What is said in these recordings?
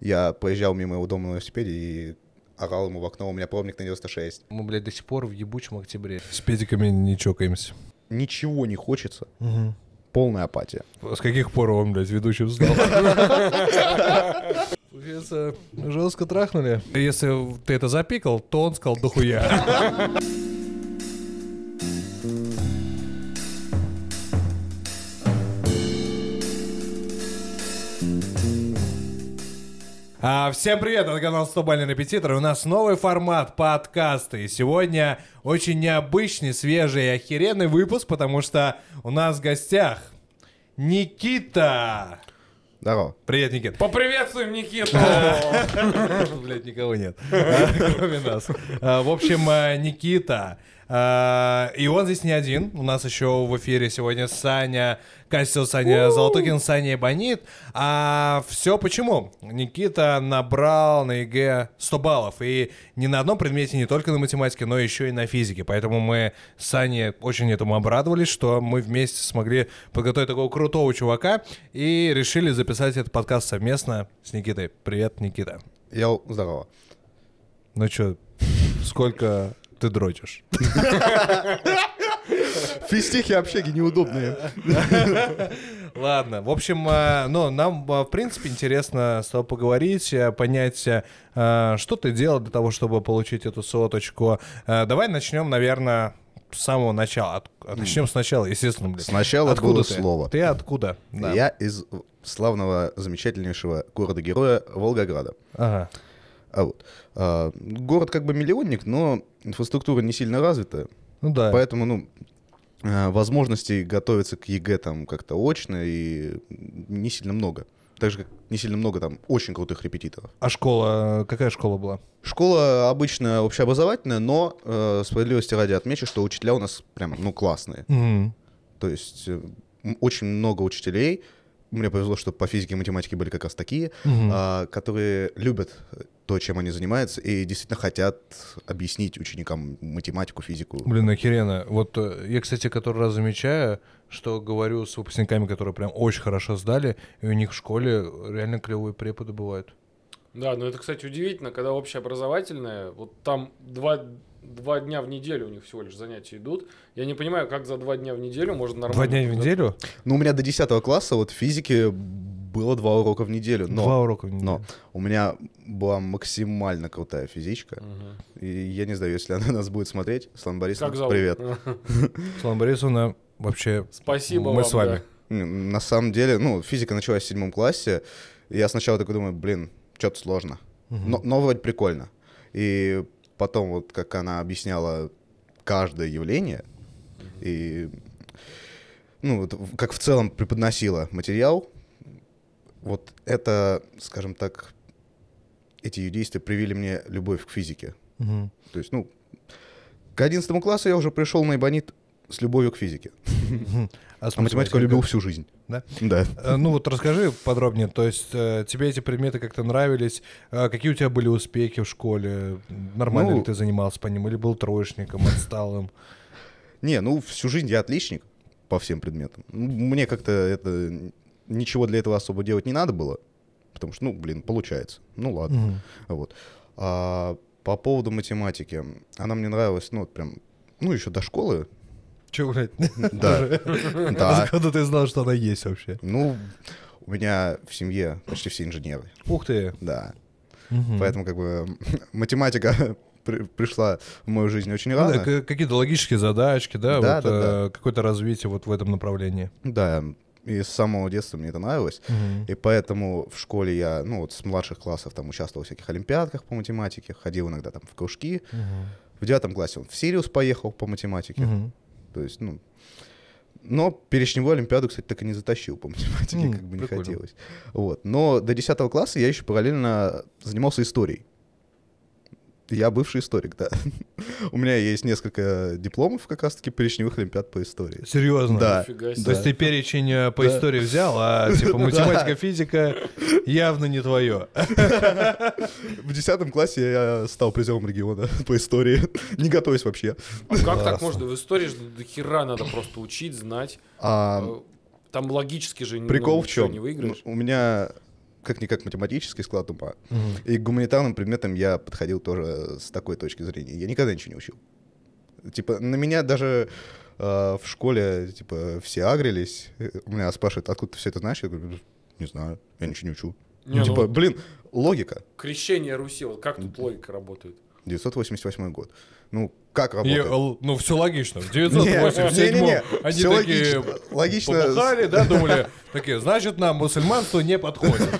я проезжал мимо его дома на велосипеде и орал ему в окно, у меня пробник на 96. Мы, блядь, до сих пор в ебучем октябре. С педиками не чокаемся. Ничего не хочется. Угу. Полная апатия. С каких пор он, блядь, ведущим стал? Получается, жестко трахнули. Если ты это запикал, то он сказал дохуя. А, всем привет, это канал «Стобальный репетитор». У нас новый формат подкаста. И сегодня очень необычный, свежий и охеренный выпуск, потому что у нас в гостях Никита. Здорово. Привет, Никит. Поприветствуем Никиту! Блять, никого нет. Кроме нас. А, в общем, э, Никита Э, и он здесь не один. У нас еще в эфире сегодня Саня Кастел, Саня Золотухин, Саня Бонит. А все почему? Никита набрал на ЕГЭ 100 баллов. И не на одном предмете, не только на математике, но еще и на физике. Поэтому мы с Саней очень этому обрадовались, что мы вместе смогли подготовить такого крутого чувака и решили записать этот подкаст совместно с Никитой. Привет, Никита. Я здорово. Ну что, сколько ты дрочишь. Физтехи общаги неудобные. Ладно, в общем, э, ну, нам, э, в принципе, интересно с тобой поговорить, э, понять, что ты делал для того, чтобы получить эту соточку. Давай начнем, наверное, с самого начала. А, начнем сначала, естественно. Блядь. Сначала откуда было ты? слово. Ты откуда? Да. Я из славного, замечательнейшего города-героя Волгограда. Ага аут. А, город как бы миллионник, но инфраструктура не сильно развитая. Ну да. Поэтому, ну, а, возможностей готовиться к ЕГЭ там как-то очно и не сильно много. Так же, как не сильно много там очень крутых репетиторов. А школа, какая школа была? Школа обычно общеобразовательная, но э, справедливости ради отмечу, что учителя у нас прям, ну, классные. Mm-hmm. То есть э, очень много учителей, мне повезло, что по физике и математике были как раз такие, угу. а, которые любят э, то, чем они занимаются, и действительно хотят объяснить ученикам математику, физику. Блин, охеренно. Вот э, я, кстати, который раз замечаю, что говорю с выпускниками, которые прям очень хорошо сдали, и у них в школе реально клевые преподы бывают. Да, но ну это, кстати, удивительно, когда общеобразовательное, вот там два, два дня в неделю у них всего лишь занятия идут. Я не понимаю, как за два дня в неделю можно нормально... Два дня в неделю? Ну, у меня до 10 класса вот физики было два урока в неделю. Но, два урока в неделю. Но у меня была максимально крутая физичка. Угу. И я не знаю, если она нас будет смотреть. Слан Борисовна, как зовут? привет. Слан Борисовна, вообще Спасибо мы с вами. На самом деле, ну, физика началась в седьмом классе. Я сначала такой думаю, блин, что-то сложно. Но, но вроде прикольно. И потом вот как она объясняла каждое явление, и ну, вот, как в целом преподносила материал, вот это, скажем так, эти ее действия привели мне любовь к физике. Угу. То есть, ну, к 11 классу я уже пришел на ибонит с любовью к физике. А, а математику любил всю жизнь. Да? Да. Э, ну вот расскажи подробнее, то есть э, тебе эти предметы как-то нравились, э, какие у тебя были успехи в школе, нормально ну, ли ты занимался по ним, или был троечником, отсталым? Не, ну всю жизнь я отличник по всем предметам. Ну, мне как-то это ничего для этого особо делать не надо было, потому что, ну, блин, получается. Ну ладно. Угу. Вот. А по поводу математики, она мне нравилась, ну, вот прям, ну, еще до школы, Че, блядь? Да. да. Откуда ты знал, что она есть вообще? Ну, у меня в семье почти все инженеры. Ух ты! Да. Угу. Поэтому как бы математика при, пришла в мою жизнь очень рано. Ну, да, какие-то логические задачки, да, да, вот, да, да. Э, какое-то развитие вот в этом направлении. Да, и с самого детства мне это нравилось, угу. и поэтому в школе я, ну вот с младших классов там участвовал в всяких олимпиадках по математике, ходил иногда там в кружки. Угу. В девятом классе он в Сириус поехал по математике. Угу. То есть, ну, но перечневую Олимпиаду, кстати, так и не затащил по математике, mm, как бы прикольно. не хотелось. Вот. Но до 10 класса я еще параллельно занимался историей. Я бывший историк, да. У меня есть несколько дипломов как раз-таки перечневых олимпиад по истории. Серьезно? Да. То есть ты перечень э, по истории взял, а типа математика, физика явно не твое. В десятом классе я стал призером региона по истории, не готовясь вообще. А как так можно? В истории же до хера надо просто учить, знать. А... Э, там логически же Прикол в чем? не выиграешь. Ну, у меня как-никак математический склад ума. Угу. И к гуманитарным предметам я подходил тоже с такой точки зрения. Я никогда ничего не учил. Типа, на меня даже э, в школе, типа, все агрились. Э, у меня спрашивают, откуда ты все это знаешь? Я говорю, не знаю, я ничего не учу. Не, ну, ну типа, ну, блин, логика. Крещение Руси, вот как тут логика работает? 988 год. Ну, как работает? И, ну, все логично. В 987 они все такие логично. побухали, да, думали, такие, значит, нам мусульманство не подходит,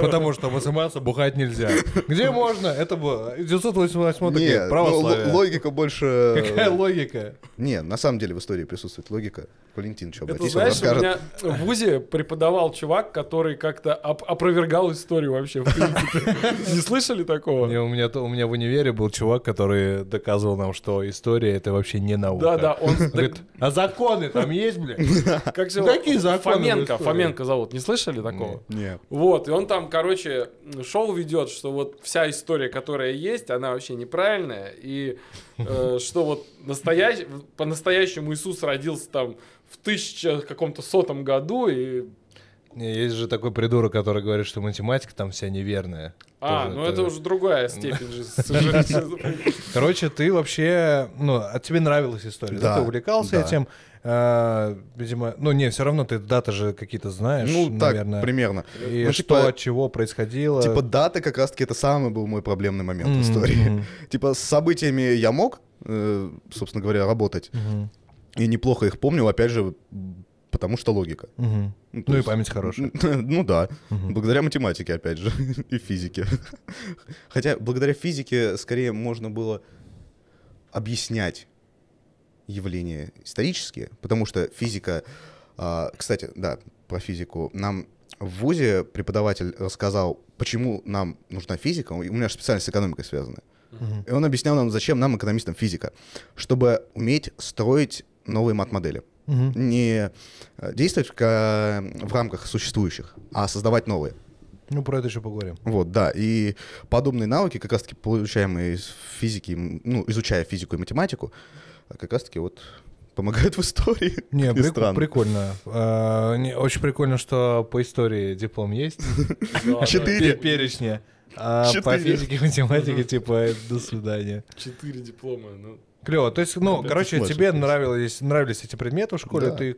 потому что мусульманство бухать нельзя. Где можно? Это было... 988 такие, ну, православие. логика больше... Какая логика? Не, на самом деле в истории присутствует логика. Валентин, что, обратись, знаешь, у меня в ВУЗе преподавал чувак, который как-то опровергал историю вообще, Не слышали такого? у меня, у меня в универе был чувак, который доказывал нам, что история это вообще не наука. Да, да, он говорит, а законы там есть, бля? Как Какие законы? Фоменко, Фоменко зовут, не слышали такого? Нет. Вот, и он там, короче, шоу ведет, что вот вся история, которая есть, она вообще неправильная, и э, что вот настоящий, по-настоящему Иисус родился там в тысяча каком-то сотом году, и есть же такой придурок, который говорит, что математика там вся неверная. А, тоже, ну это, это уже другая степень Короче, ты вообще, ну, а тебе нравилась история, да, ты увлекался этим. А, видимо, ну не, все равно ты даты же какие-то знаешь, ну, так, примерно. И ну, что типа от чего происходило. Типа даты как раз-таки это самый был мой проблемный момент в истории. типа с событиями я мог, э, собственно говоря, работать. И неплохо их помню. опять же, потому что логика. Угу. Ну, ну есть... и память хорошая. ну да, угу. благодаря математике, опять же, и физике. Хотя благодаря физике скорее можно было объяснять явления исторические, потому что физика... А, кстати, да, про физику. Нам в ВУЗе преподаватель рассказал, почему нам нужна физика. У меня же специальность с экономикой связана. И он объяснял нам, зачем нам, экономистам, физика. Чтобы уметь строить новые мат-модели угу. не э, действовать в рамках существующих, а создавать новые. Ну, про это еще поговорим. Вот, да. И подобные навыки, как раз-таки получаемые из физики, ну, изучая физику и математику, а как раз-таки вот помогают в истории. Не, прик- прикольно. А, не, очень прикольно, что по истории диплом есть. Четыре. Перечня. А по физике и математике, типа, до свидания. Четыре диплома, ну, Клево. То есть, ну, Опять короче, тебе нравились, нравились эти предметы в школе, да. ты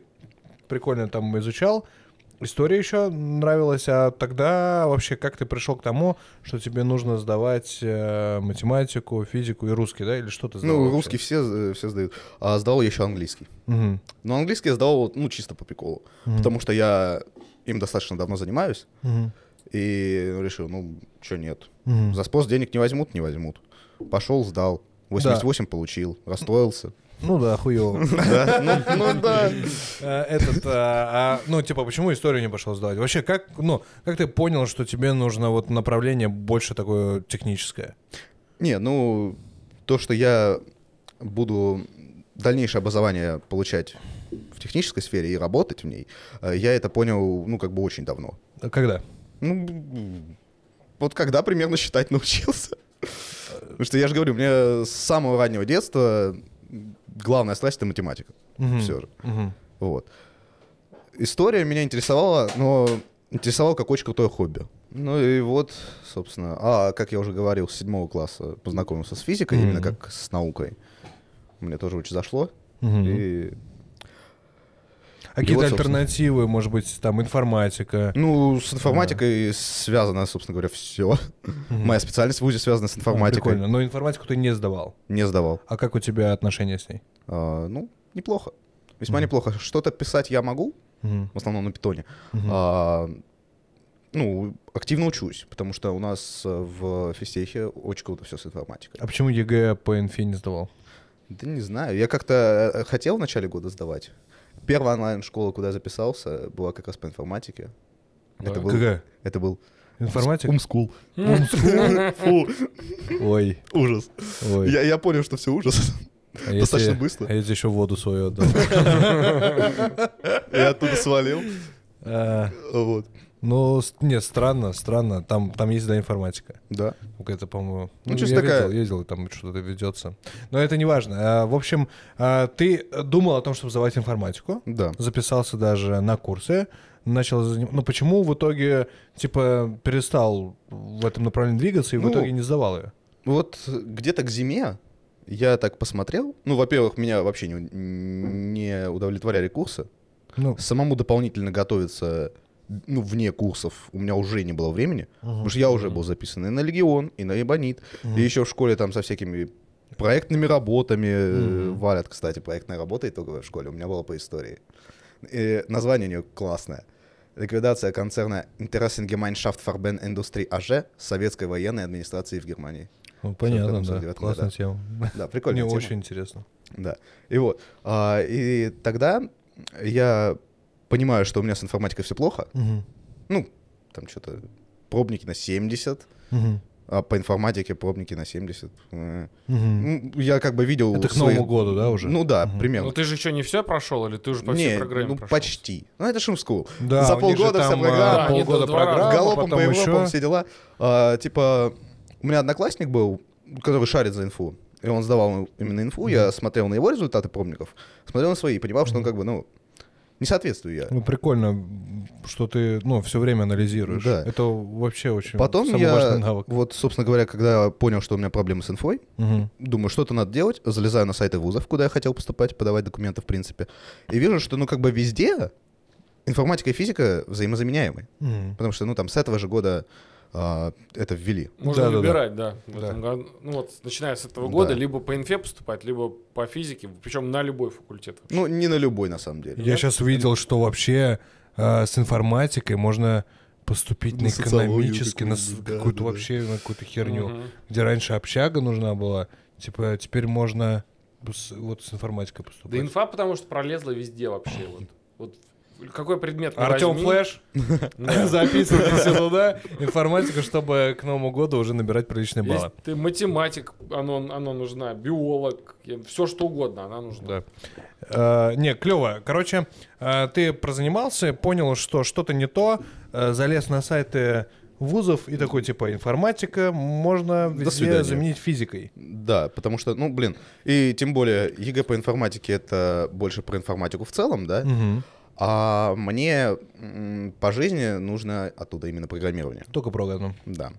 прикольно там изучал. История еще нравилась, а тогда вообще как ты пришел к тому, что тебе нужно сдавать э, математику, физику и русский, да, или что то сдал? Ну, вообще? русский все, э, все сдают, а сдавал я еще английский. Угу. Но английский я сдавал, ну, чисто по приколу, угу. потому что я им достаточно давно занимаюсь, угу. и решил, ну, что нет, угу. за спрос денег не возьмут, не возьмут. Пошел, сдал, 88 да. получил, расстроился. Ну да, хуево. Ну, ну да. Э, этот, э, а, ну типа, почему историю не пошел сдавать? Вообще, как, ну, как ты понял, что тебе нужно вот направление больше такое техническое? Не, ну, то, что я буду дальнейшее образование получать в технической сфере и работать в ней, э, я это понял, ну, как бы очень давно. Когда? Ну, вот когда примерно считать научился. Потому что я же говорю, мне с самого раннего детства главная страсть — это математика. Угу. Все же. Угу. Вот. История меня интересовала, но интересовал как очень крутое хобби. Ну и вот, собственно, а, как я уже говорил, с седьмого класса познакомился с физикой, mm-hmm. именно как с наукой. Мне тоже очень зашло. Mm-hmm. И какие-то альтернативы, может быть, там информатика? Ну, с информатикой связано, собственно говоря, все. Моя специальность в УЗИ связана с а, информатикой. Прикольно, но информатику ты не сдавал? Не сдавал. А как у тебя отношения с ней? А, ну, неплохо. Весьма неплохо. Что-то писать я могу, в основном на питоне а, ну, активно учусь, потому что у нас э, в физтехе очень круто все с информатикой. А почему ЕГЭ по инфе не сдавал? Да не знаю. Я как-то э, хотел в начале года сдавать первая онлайн-школа, куда я записался, была как раз по информатике. Да. Это был, Какая? Это был Информатик? Умскул. Фу. Ой. Ужас. Ой. Я, я понял, что все ужас. А Достаточно если, быстро. А здесь еще воду свою отдал? Я оттуда свалил. А. Вот. Ну, нет, странно, странно. Там, там есть, да, информатика. Да. Это, по-моему... Ну, ну что такая... Видел, я там что-то ведется. Но это не важно. А, в общем, а, ты думал о том, чтобы сдавать информатику. Да. Записался даже на курсы. Начал заниматься... Ну, почему в итоге, типа, перестал в этом направлении двигаться и ну, в итоге не сдавал ее? Вот где-то к зиме я так посмотрел. Ну, во-первых, меня вообще не, не удовлетворяли курсы. Ну. Самому дополнительно готовиться ну, вне курсов у меня уже не было времени, uh-huh. потому что я уже был записан и на Легион, и на Эбонит, uh-huh. и еще в школе там со всякими проектными работами uh-huh. валят, кстати, проектная работа итоговая в школе у меня была по истории. И название у нее классное. Ликвидация концерна Interessengemeinschaft Farben Industrie AG советской военной администрации в Германии. Ну, понятно, да. Классная да. тема. Да, прикольная Мне тема. очень интересно. Да. И вот. А, и тогда я понимаю, что у меня с информатикой все плохо. Угу. Ну, там что-то пробники на 70. Угу. А по информатике пробники на 70. Угу. Э. Я как бы видел... Это к своих... Новому году, да, уже? Ну да, угу. примерно. Ну ты же еще не все прошел, или ты уже по всей не, программе ну прошел? почти. Ну это Шумскул. Да, За полгода вся э, программа. Да, полгода программа, Галопом, по еще... все дела. А, типа, у меня одноклассник был, который шарит за инфу. И он сдавал именно инфу, mm я смотрел на его результаты пробников, смотрел на свои и понимал, что он как бы, ну, не соответствую я. Ну, прикольно, что ты, ну, все время анализируешь. Да. Это вообще очень Потом самый я, важный навык. Вот, собственно говоря, когда понял, что у меня проблемы с инфой, угу. думаю, что-то надо делать, залезаю на сайты вузов, куда я хотел поступать, подавать документы, в принципе, и вижу, что, ну, как бы везде информатика и физика взаимозаменяемы. Угу. Потому что, ну, там, с этого же года а, это ввели. Можно да, выбирать, да. да. да. году, ну вот, начиная с этого года, да. либо по инфе поступать, либо по физике, причем на любой факультет. Вообще. Ну, не на любой, на самом деле. Я да? сейчас увидел, что вообще э, с информатикой можно поступить на, на экономический, на какую-то да, вообще да. на какую-то херню, угу. где раньше общага нужна была, типа теперь можно с, вот с информатикой поступать. Да инфа, потому что пролезла везде вообще вот. Вот какой предмет Артем возьми. Флэш, записывайтесь туда, информатика, чтобы к Новому году уже набирать приличные баллы. Ты математик, она нужна, биолог, все что угодно, она нужна. Э, не, клево. Короче, э, ты прозанимался, понял, что что-то не то, э, залез на сайты вузов и такой типа информатика можно везде заменить физикой. Да, потому что, ну, блин, и тем более ЕГЭ по информатике это больше про информатику в целом, да? Угу. А мне по жизни нужно оттуда именно программирование. Только программу. Да.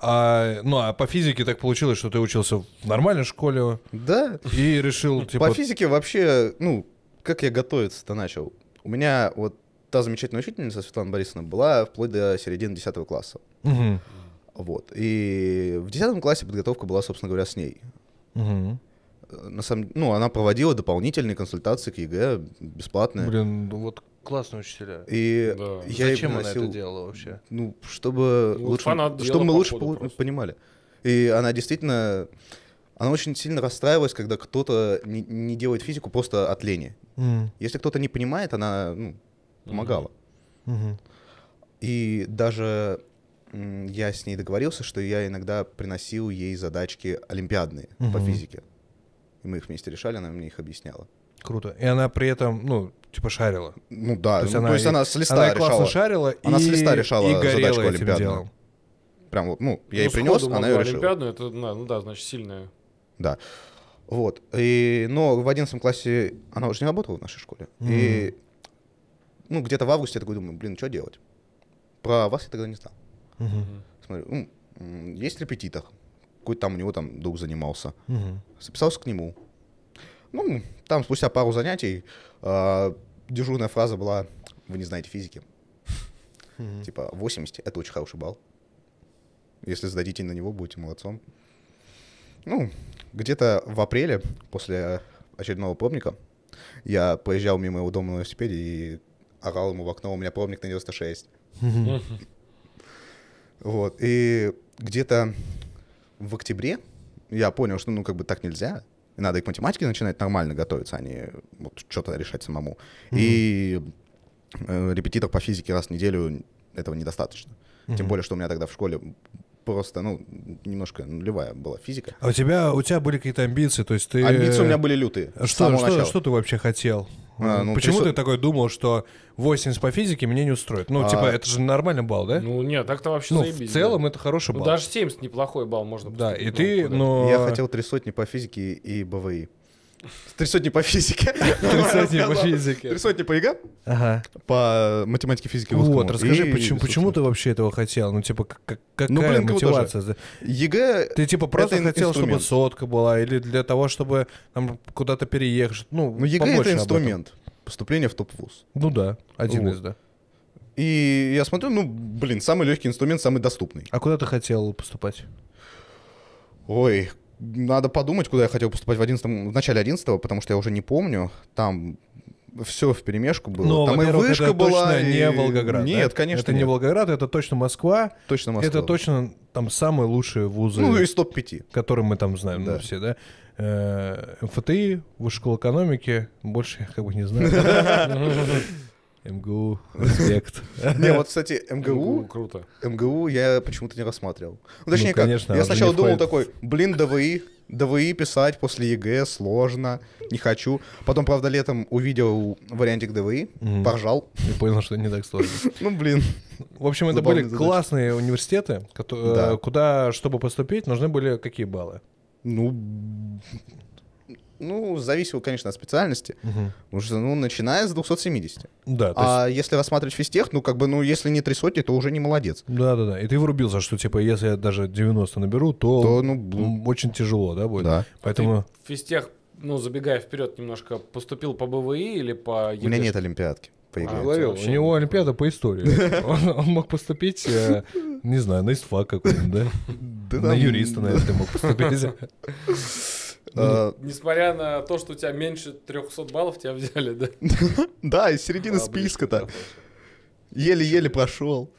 А, ну, а по физике так получилось, что ты учился в нормальной школе. Да. И решил, типа... По физике вообще, ну, как я готовиться-то начал? У меня вот та замечательная учительница Светлана Борисовна была вплоть до середины 10 класса. Угу. Вот. И в 10 классе подготовка была, собственно говоря, с ней. Угу на самом ну, она проводила дополнительные консультации к ЕГЭ бесплатные. Блин, ну вот классные учителя. И да. я Зачем носил, она это делала вообще? Ну, чтобы, ну, лучше, чтобы мы лучше по понимали. И она действительно, она очень сильно расстраивалась, когда кто-то не, не делает физику просто от лени. Mm. Если кто-то не понимает, она ну, помогала. Mm-hmm. И даже я с ней договорился, что я иногда приносил ей задачки олимпиадные mm-hmm. по физике и мы их вместе решали, она мне их объясняла. Круто. И она при этом, ну, типа шарила. Ну да, то есть, ну, она, то есть и, она с листа она решала. Классно шарила она и, с листа решала задачку олимпиадную. Прям вот, ну, я ну, ей принес, она ну, ее решила. Олимпиадную, это, ну да, значит, сильная. Да. Вот. И, но в одиннадцатом классе она уже не работала в нашей школе. Mm. И, ну, где-то в августе я такой думаю, блин, что делать? Про вас я тогда не знал. Mm-hmm. Смотрю, есть репетитор какой там у него там друг занимался. Угу. Записался к нему. Ну, там спустя пару занятий э, дежурная фраза была «Вы не знаете физики». Угу. Типа 80 — это очень хороший балл. Если сдадите на него, будете молодцом. Ну, где-то в апреле, после очередного пробника, я проезжал мимо его дома на велосипеде и орал ему в окно, у меня пробник на 96. Вот. И где-то в октябре я понял, что, ну, как бы так нельзя. надо и к математике начинать нормально готовиться, а не вот что-то решать самому. Mm-hmm. И э, репетитор по физике раз в неделю этого недостаточно. Mm-hmm. Тем более, что у меня тогда в школе просто, ну, немножко нулевая была физика. А у тебя, у тебя были какие-то амбиции, то есть ты... Амбиции у меня были лютые. Что, что, что ты вообще хотел? А, ну, Почему ты, ты такой думал, что 80 по физике мне не устроит? Ну, а... типа, это же нормальный балл, да? Ну, нет, так-то вообще ну, заебись. в целом да. это хороший ну, балл. Ну, даже 70 неплохой балл можно Да, и ну, ты, но... Я хотел три сотни по физике и БВИ. Три сотни по физике. Три сотни по физике. Три сотни по ЕГЭ. Ага. По математике, физике, русскому. Вот, расскажи, почему, почему ты вообще этого хотел? Ну, типа, какая ну, мотивация? ЕГЭ Ты, типа, просто хотел, чтобы сотка была, или для того, чтобы там куда-то переехать? Ну, ну ЕГЭ — это инструмент поступления в топ-вуз. Ну да, один из, да. И я смотрю, ну, блин, самый легкий инструмент, самый доступный. А куда ты хотел поступать? Ой, надо подумать, куда я хотел поступать в, 11, в начале 11 потому что я уже не помню. Там все в перемешку было. Но, ну, Там и вышка это была. Точно и... не Волгоград. Нет, да? конечно. Это нет. не Волгоград, это точно Москва. Точно Москва. Это точно там самые лучшие вузы. Ну, из топ-5. Которые мы там знаем, да. ну, все, да. Э, МФТИ, Высшая школа экономики, больше я как бы не знаю. МГУ, респект. Не, вот, кстати, МГУ... Круто. МГУ я почему-то не рассматривал. Ну, точнее, ну, как, я сначала думал такой, блин, ДВИ, ДВИ писать после ЕГЭ сложно, не хочу. Потом, правда, летом увидел вариантик ДВИ, поржал. И понял, что не так сложно. Ну, блин. В общем, это были классные университеты, куда, чтобы поступить, нужны были какие баллы? Ну, ну, зависело, конечно, от специальности. Угу. Уже, ну, начиная с 270. Да. А есть... А если рассматривать физтех, ну, как бы, ну, если не три сотни, то уже не молодец. Да-да-да. И ты врубился, что, типа, если я даже 90 наберу, то, то ну, очень тяжело, да, будет? Да. Поэтому... Ты физтех, ну, забегая вперед немножко, поступил по БВИ или по ЕГЭ? У меня нет олимпиадки по ЕГЭ. А, говорил, вообще... У него Олимпиада по истории. Он, он мог поступить, э, не знаю, на ИСФАК какой-нибудь, да? на юриста, наверное, ты мог поступить. Ну, а... Несмотря на то, что у тебя меньше 300 баллов, тебя взяли, да? Да, из середины списка-то. Еле-еле прошел.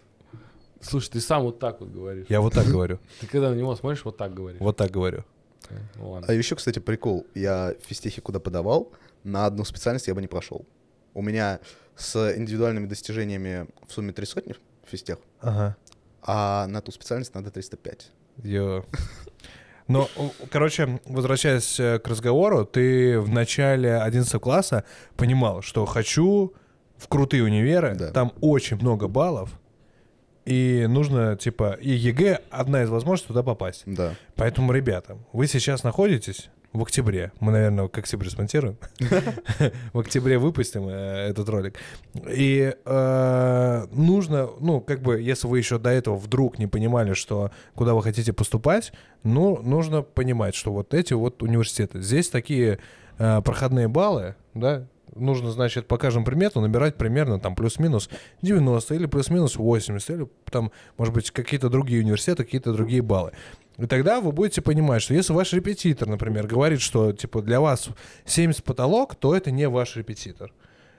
Слушай, ты сам вот так вот говоришь. Я вот так говорю. Ты когда на него смотришь, вот так говоришь. Вот так говорю. Э, ну а еще, кстати, прикол. Я физтехи куда подавал, на одну специальность я бы не прошел. У меня с индивидуальными достижениями в сумме три сотни физтех, ага. а на ту специальность надо 305. Йо. Но, короче, возвращаясь э, к разговору, ты в начале 11 класса понимал, что хочу в крутые универы, да. там очень много баллов, и нужно, типа, и ЕГЭ одна из возможностей туда попасть. Да. Поэтому, ребята, вы сейчас находитесь в октябре. Мы, наверное, к октябрю смонтируем. В октябре выпустим э, этот ролик. И э, нужно, ну, как бы, если вы еще до этого вдруг не понимали, что куда вы хотите поступать, ну, нужно понимать, что вот эти вот университеты. Здесь такие э, проходные баллы, да, нужно, значит, по каждому предмету набирать примерно там плюс-минус 90 или плюс-минус 80, или там, может быть, какие-то другие университеты, какие-то другие баллы. И тогда вы будете понимать, что если ваш репетитор, например, говорит, что типа для вас 70 потолок, то это не ваш репетитор.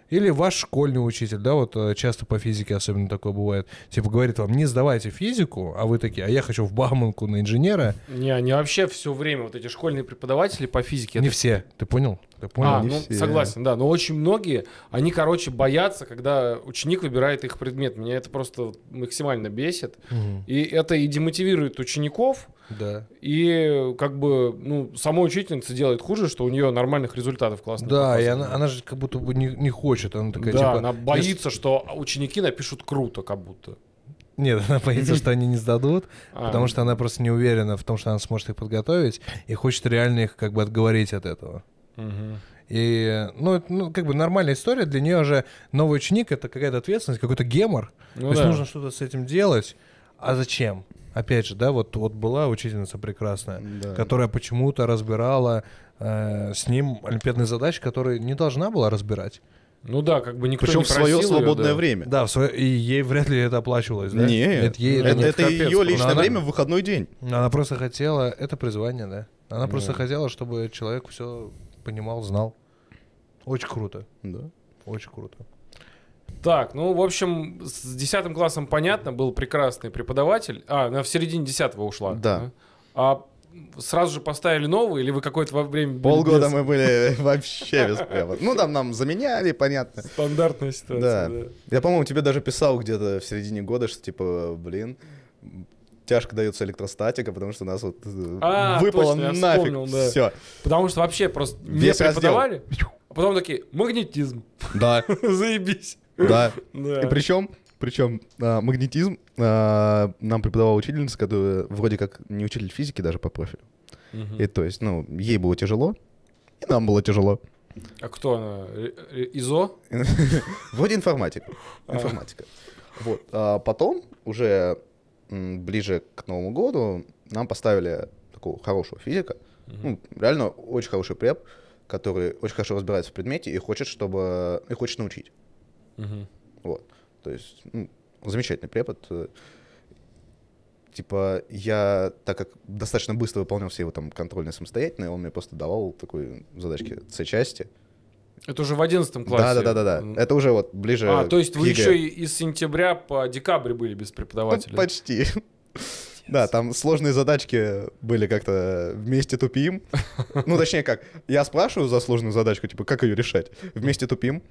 Или ваш школьный учитель, да, вот э, часто по физике особенно такое бывает. Типа говорит вам, не сдавайте физику, а вы такие, а я хочу в Бауманку на инженера. Не, они вообще все время, вот эти школьные преподаватели по физике. Не это... все, ты понял? Ты понял? А, не ну, все. согласен, да, но очень многие, они, короче, боятся, когда ученик выбирает их предмет. Меня это просто максимально бесит. Угу. И это и демотивирует учеников, да. И как бы, ну, сама учительница делает хуже, что у нее нормальных результатов классных. Да, и она, она же как будто бы не, не хочет. Она такая, да, типа, она боится, если... что ученики напишут круто как будто. Нет, она боится, что они не сдадут, а. потому что она просто не уверена в том, что она сможет их подготовить, и хочет реально их как бы отговорить от этого. И, ну, ну, как бы нормальная история, для нее же новый ученик — это какая-то ответственность, какой-то гемор. Ну, То да. есть нужно что-то с этим делать. А зачем? опять же, да, вот, вот была учительница прекрасная, да. которая почему-то разбирала э, с ним олимпиадные задачи, которые не должна была разбирать. Ну да, как бы никто Причем не в свое свободное да. время. Да, в свое, и ей вряд ли это оплачивалось, да? Нет, это, ей, это, это, это ее личное она, время в выходной день. Ну, она просто хотела, это призвание, да. Она Нет. просто хотела, чтобы человек все понимал, знал. Очень круто. Да. Очень круто. Так, ну, в общем, с 10 классом понятно, был прекрасный преподаватель. А, она в середине 10 ушла. Да. А сразу же поставили новый, или вы какое-то во время Полгода без... мы были э, вообще без препод. Ну, там нам заменяли, понятно. Стандартная ситуация, да. да. Я, по-моему, тебе даже писал где-то в середине года, что, типа, блин, тяжко дается электростатика, потому что нас вот э, а, выпало точно, нафиг. Вспомнил, да. Все. Потому что вообще просто Весь не преподавали. Раздел. А потом такие, магнетизм. Да. Заебись. Да. И причем, причем а, магнетизм а, нам преподавала учительница, которая вроде как не учитель физики даже по профилю. И то есть, ну, ей было тяжело, и нам было тяжело. А кто она? ИЗО? Вроде информатик. А. Информатика. Вот. потом, уже ближе к Новому году, нам поставили такого хорошего физика. Ну, реально очень хороший преп, который очень хорошо разбирается в предмете и хочет, чтобы... и хочет научить. Угу. Вот. То есть ну, замечательный препод. Типа я, так как достаточно быстро выполнял все его там контрольные самостоятельные, он мне просто давал такой задачки С-части. Это уже в одиннадцатом классе? Да, да, да, да. Это уже вот ближе А, то есть вы ЕГЭ. еще и с сентября по декабрь были без преподавателя? Ну, почти. Да, там сложные задачки были как-то вместе тупим. Ну, точнее как, я спрашиваю за сложную задачку, типа, как ее решать? Вместе тупим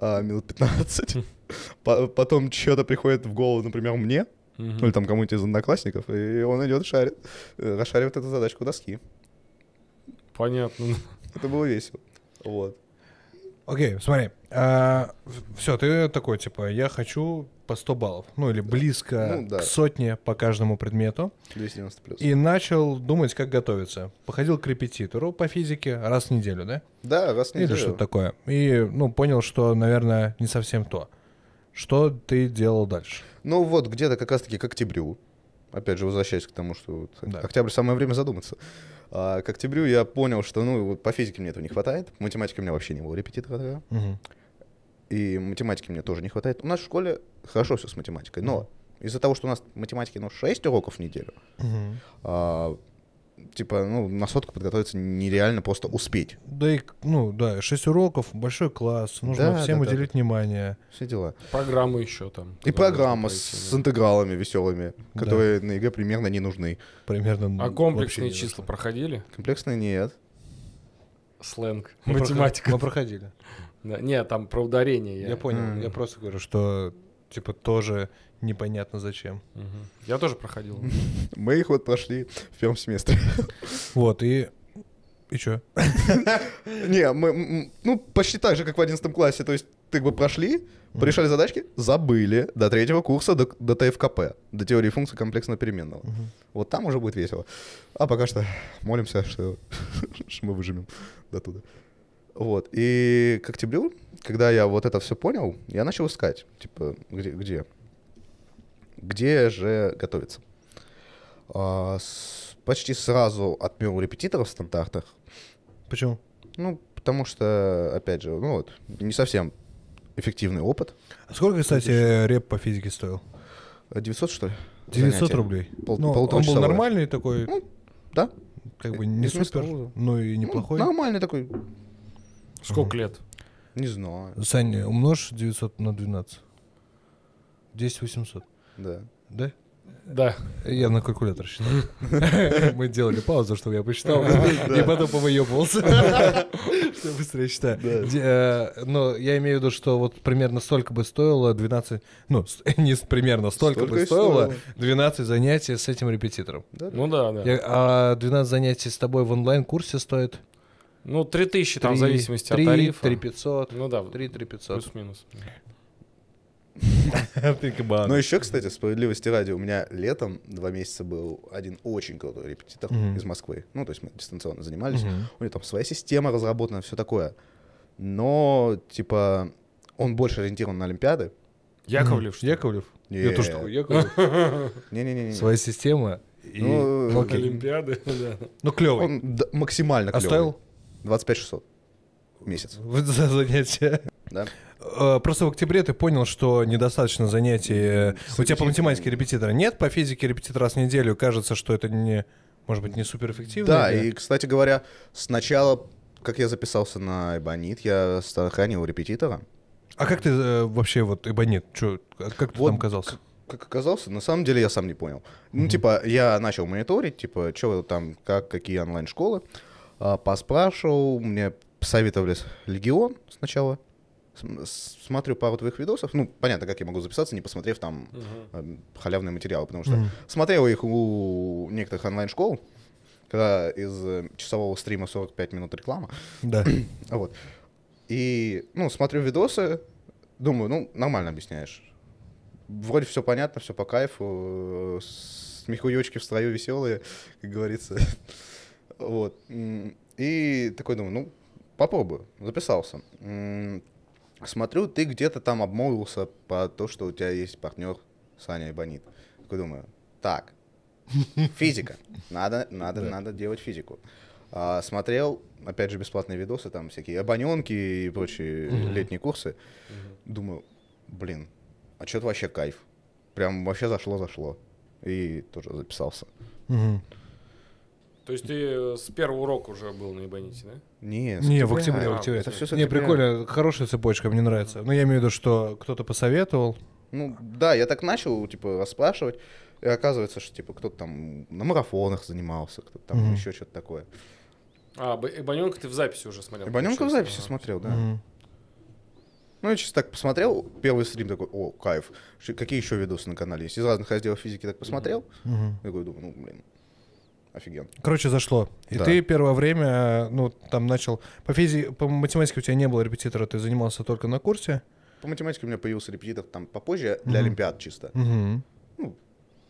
а, минут 15. Потом что-то приходит в голову, например, мне, ну или там кому-нибудь из одноклассников, и он идет шарит, э, расшаривает эту задачку доски. Понятно. Это было весело. Вот. Окей, смотри. А, все, ты такой, типа, я хочу по 100 баллов, ну или да. близко ну, да. к сотне по каждому предмету. 290 плюс. И начал думать, как готовиться. Походил к репетитору по физике раз в неделю, да? Да, раз в неделю. Или что такое. И, ну, понял, что, наверное, не совсем то. Что ты делал дальше? Ну вот, где-то как раз-таки к октябрю. Опять же, возвращаясь к тому, что вот да. октябрь самое время задуматься. А, к октябрю я понял, что ну вот по физике мне этого не хватает. Математика у меня вообще не было репетитора. Угу и математики мне тоже не хватает. У нас в школе хорошо все с математикой, но из-за того, что у нас математики, ну, 6 уроков в неделю, угу. а, типа, ну, на сотку подготовиться нереально просто успеть. Да и, ну, да, 6 уроков, большой класс, нужно да, всем да, уделить да. внимание. Все дела. Программа еще там. И программа с, с интегралами веселыми, которые да. на ЕГЭ примерно не нужны. Примерно. А комплексные числа проходили? Комплексные нет. Сленг. Математика. Мы проходили. Да, не, там про ударение. Я, я понял, mm. я просто говорю, что типа тоже непонятно зачем. Угу. Я тоже проходил. Мы их вот прошли в первом семестре. Вот, и... И чё? Не, мы... Ну, почти так же, как в одиннадцатом классе. То есть ты бы прошли, порешали задачки, забыли до третьего курса, до, ТФКП, до теории функций комплексного переменного. Вот там уже будет весело. А пока что молимся, что мы выживем до туда. Вот. И к октябрю, когда я вот это все понял, я начал искать, типа, где, где, где же готовиться. А, с, почти сразу отмел репетиторов в стандартах. Почему? Ну, потому что, опять же, ну вот, не совсем эффективный опыт. А сколько, кстати, реп по физике стоил? 900, что ли? 900 занятие. рублей. Пол, ну, он был часовое. нормальный такой? Ну, да. Как бы не супер, но и ну, неплохой. Ну, нормальный такой Сколько лет? Не знаю. Саня, умножь 900 на 12. 10 800. Да. Да? Да. Я на калькулятор считаю. Мы делали паузу, чтобы я посчитал, и потом повыебывался. Что быстрее считаю. Э, но я имею в виду, что вот примерно столько бы стоило 12... Ну, не примерно, столько бы стоило 12 занятий с этим репетитором. Ну да, да. А 12 занятий с тобой в онлайн-курсе стоит... Ну, 3000 3, там в зависимости 3, от тарифа. 3500. Ну да. 3 3500. Плюс-минус. ну еще, кстати, справедливости ради, у меня летом два месяца был один очень крутой репетитор из Москвы. Ну, то есть мы дистанционно занимались. У него там своя система разработана, все такое. Но, типа, он больше ориентирован на Олимпиады. Яковлев, Яковлев? Я тоже такой, Яковлев. Не-не-не. Своя система и... Ну, Олимпиады, да. Ну, клевый. Он максимально клевый. Оставил? 25 600 в месяц. За занятие. Да. Э, просто в октябре ты понял, что недостаточно занятий. С э, У тебя по математике репетитора нет, по физике репетитор раз в неделю. Кажется, что это не, может быть, не суперэффективно. Да, или... и, кстати говоря, сначала, как я записался на Эбонит, я стаханил репетитора. А как ты э, вообще вот Эбонит, чё, как ты вот там оказался? Как оказался, на самом деле я сам не понял. Mm-hmm. Ну, типа, я начал мониторить, типа, что там, как, какие онлайн-школы. А, поспрашивал, мне посоветовали «Легион» сначала, смотрю пару твоих видосов, ну, понятно, как я могу записаться, не посмотрев там uh халявные материалы, потому что uh смотрел их у некоторых онлайн-школ, когда из э, часового стрима 45 минут реклама. Да. вот. И, ну, смотрю видосы, думаю, ну, нормально объясняешь. Вроде все понятно, все по кайфу, э, смехуёчки в строю веселые, как говорится. Вот. И такой думаю, ну, попробую. Записался. Смотрю, ты где-то там обмолвился по то, что у тебя есть партнер Саня Ибанит. Такой думаю, так, физика. Надо, надо, надо делать физику. А, смотрел, опять же, бесплатные видосы, там всякие абоненки и прочие летние курсы. Думаю, блин, а что-то вообще кайф. Прям вообще зашло-зашло. И тоже записался. Угу. То есть ты э, с первого урока уже был на Ебаните, да? Не, не в октябре, а, в октябре. Это все с Не, прикольно, хорошая цепочка, мне нравится. Но я имею в виду, что кто-то посоветовал. Ну да, я так начал, типа, расспрашивать. И оказывается, что типа кто-то там на марафонах занимался, кто-то там mm-hmm. еще что-то такое. А, Ибаненка ты в записи уже смотрел? Ибаненка в записи смотрел, да. Mm-hmm. Ну, я чисто так посмотрел, первый стрим такой, о, кайф, какие еще видосы на канале есть? Из разных разделов физики так посмотрел, mm-hmm. такой думаю, ну, блин, офигенно. Короче, зашло. И да. ты первое время, э, ну, там начал... По физи... по математике у тебя не было репетитора, ты занимался только на курсе? По математике у меня появился репетитор там попозже, для угу. Олимпиад чисто. Угу. Ну,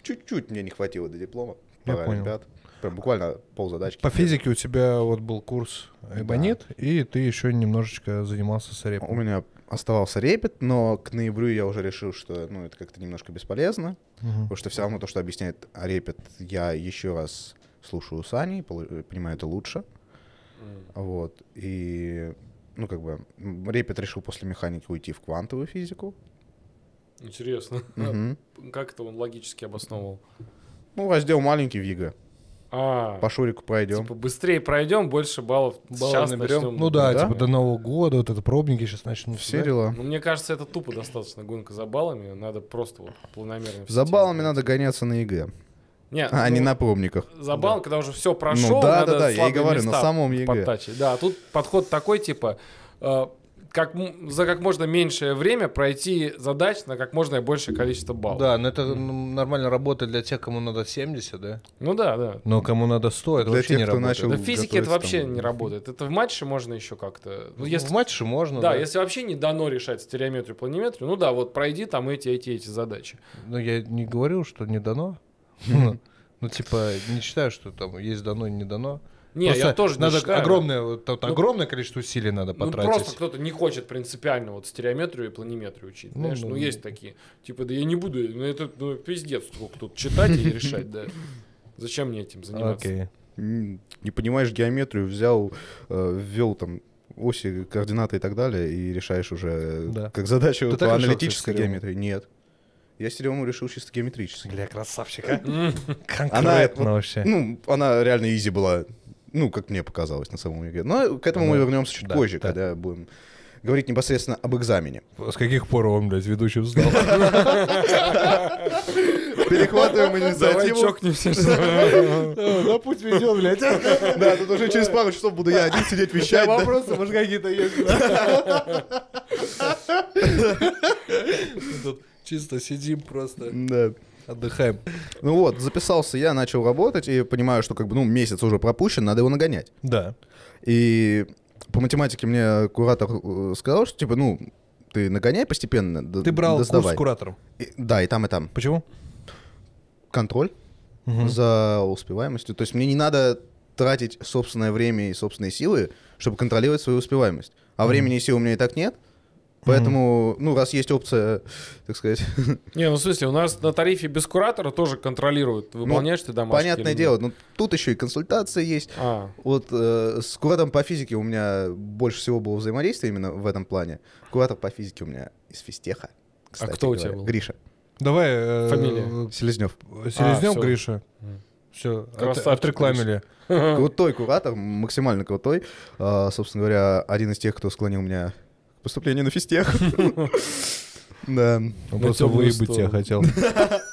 чуть-чуть мне не хватило до диплома. Я понял. Олимпиад. Прям буквально пол задачки. По физике у тебя вот был курс Эбонит, да. и ты еще немножечко занимался с репетом. У меня оставался репет, но к ноябрю я уже решил, что ну, это как-то немножко бесполезно, угу. потому что все равно то, что объясняет репет, я еще раз слушаю Сани, понимаю это лучше. Вот. И, ну, как бы, Репет решил после механики уйти в квантовую физику. Интересно. Как это он логически обосновывал? Ну, воздел маленький в ЕГЭ. А, по Шурику пройдем. Типа быстрее пройдем, больше баллов, баллов сейчас наберем. Начнем. Ну да, да, типа до Нового года, вот это пробники сейчас начнут. Все сюда. дела. Ну, мне кажется, это тупо достаточно гонка за баллами. Надо просто вот планомерно. За типа баллами надо гоняться на ЕГЭ. Нет, а, ну, не на пробниках. Забал, да. когда уже все ну прошло, ну, да, надо да, да, я и говорю, на самом ЕГЭ. Подтачить. Да, а тут подход такой, типа, э, как, за как можно меньшее время пройти задач на как можно большее количество баллов. Да, но это нормально работает для тех, кому надо 70, да? Ну да, да. Но кому надо 100, это для вообще тех, не кто работает. Начал да, в физике это вообще там... не работает. Это в матче можно еще как-то... Ну, если... В матче можно, да. да. если вообще не дано решать стереометрию, планиметрию, ну да, вот пройди там эти, эти, эти задачи. Но ну, я не говорил, что не дано. Ну, ну, типа, не считаю, что там есть дано и не дано. Не, просто я тоже надо не считаю. огромное, вот, вот, ну, огромное количество усилий надо ну, потратить. Ну, просто кто-то не хочет принципиально вот стереометрию и планиметрию учить, ну, знаешь, ну, ну, ну, есть такие. Типа, да я не буду, ну это ну, пиздец, сколько тут читать и решать, да. Зачем мне этим заниматься? Окей. Не понимаешь геометрию, взял, э, ввел там оси, координаты и так далее, и решаешь уже как задачу по аналитической геометрии. Нет я стереому решил чисто геометрически. Бля, красавчика. она, вообще. Ну, она реально изи была, ну, как мне показалось на самом деле. Но к этому мы ну, вернемся чуть позже, когда будем говорить непосредственно об экзамене. С каких пор он, блядь, ведущим стал? Перехватываем инициативу. Давай чокнемся. Э, на путь ведем, блядь. Да, тут уже через пару часов буду я один сидеть вещать. Вопросы, может, какие-то есть чисто сидим просто. Да. Отдыхаем. Ну вот, записался я, начал работать и понимаю, что как бы, ну, месяц уже пропущен, надо его нагонять. Да. И по математике мне куратор э, сказал, что типа, ну, ты нагоняй постепенно. Ты брал досдавай. курс с куратором? И, да, и там, и там. Почему? Контроль угу. за успеваемостью. То есть мне не надо тратить собственное время и собственные силы, чтобы контролировать свою успеваемость. А угу. времени и сил у меня и так нет. Поэтому, mm-hmm. ну, раз есть опция, так сказать... Не, ну, в смысле, у нас на тарифе без куратора тоже контролируют, выполняешь ну, ты домашние. Понятное дело, но тут еще и консультации есть. А. Вот э, с куратором по физике у меня больше всего было взаимодействие именно в этом плане. Куратор по физике у меня из физтеха, кстати А кто говоря. у тебя был? Гриша. Давай... Э, Фамилия? Селезнев. Селезнев а, Гриша. Все, Красавчик, отрекламили. Крутой куратор, максимально крутой. А, собственно говоря, один из тех, кто склонил меня Поступление на физтех. Да. Ну, просто выебать я хотел.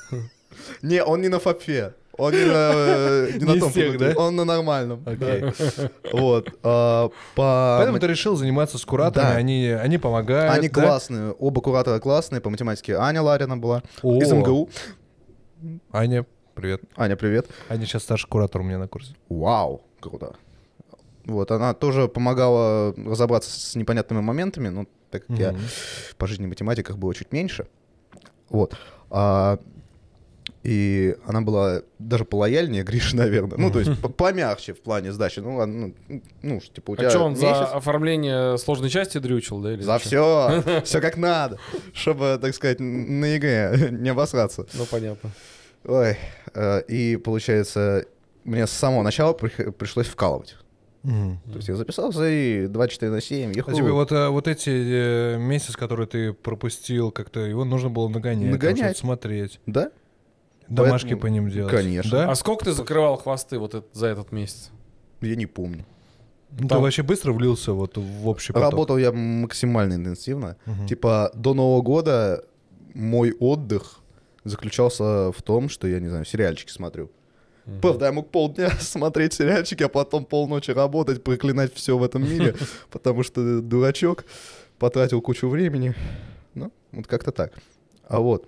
Не, он не на фапфе. Он не на, э, не на том тех, да? он на нормальном. Okay. Да. Вот. А, по... Поэтому ты решил заниматься с кураторами, да. они, они помогают. Они да? классные, оба куратора классные, по математике Аня Ларина была О. из МГУ. Аня, привет. Аня, привет. Аня сейчас старший куратор у меня на курсе. Вау, круто. Вот, она тоже помогала разобраться с непонятными моментами, но ну, так как mm-hmm. я по жизни в математиках было чуть меньше. Вот. А, и она была даже полояльнее Гриши, наверное. Ну, то есть помягче в плане сдачи. Ну, ладно, ну, ну типа у а тебя А что, он месяц? за оформление сложной части дрючил, да? Или за все, все как надо, чтобы, так сказать, на ЕГЭ не обосраться. Ну, понятно. Ой, э, и получается, мне с самого начала пришлось вкалывать. Mm-hmm. То есть я записался и 24 на 7 ехал. А тебе вот, а, вот эти э, месяц, которые ты пропустил, как-то его нужно было нагонять, нагонять. смотреть. Да. Домашки Поэтому... по ним делать. Конечно. Да? А сколько ты закрывал хвосты вот это, за этот месяц? Я не помню. Ну, Там... Ты вообще быстро влился вот в общий поток? Работал я максимально интенсивно. Угу. Типа до Нового года мой отдых заключался в том, что я, не знаю, сериальчики смотрю mm Правда, я мог полдня смотреть сериальчики, а потом полночи работать, проклинать все в этом мире, потому что дурачок, потратил кучу времени. Ну, вот как-то так. А вот.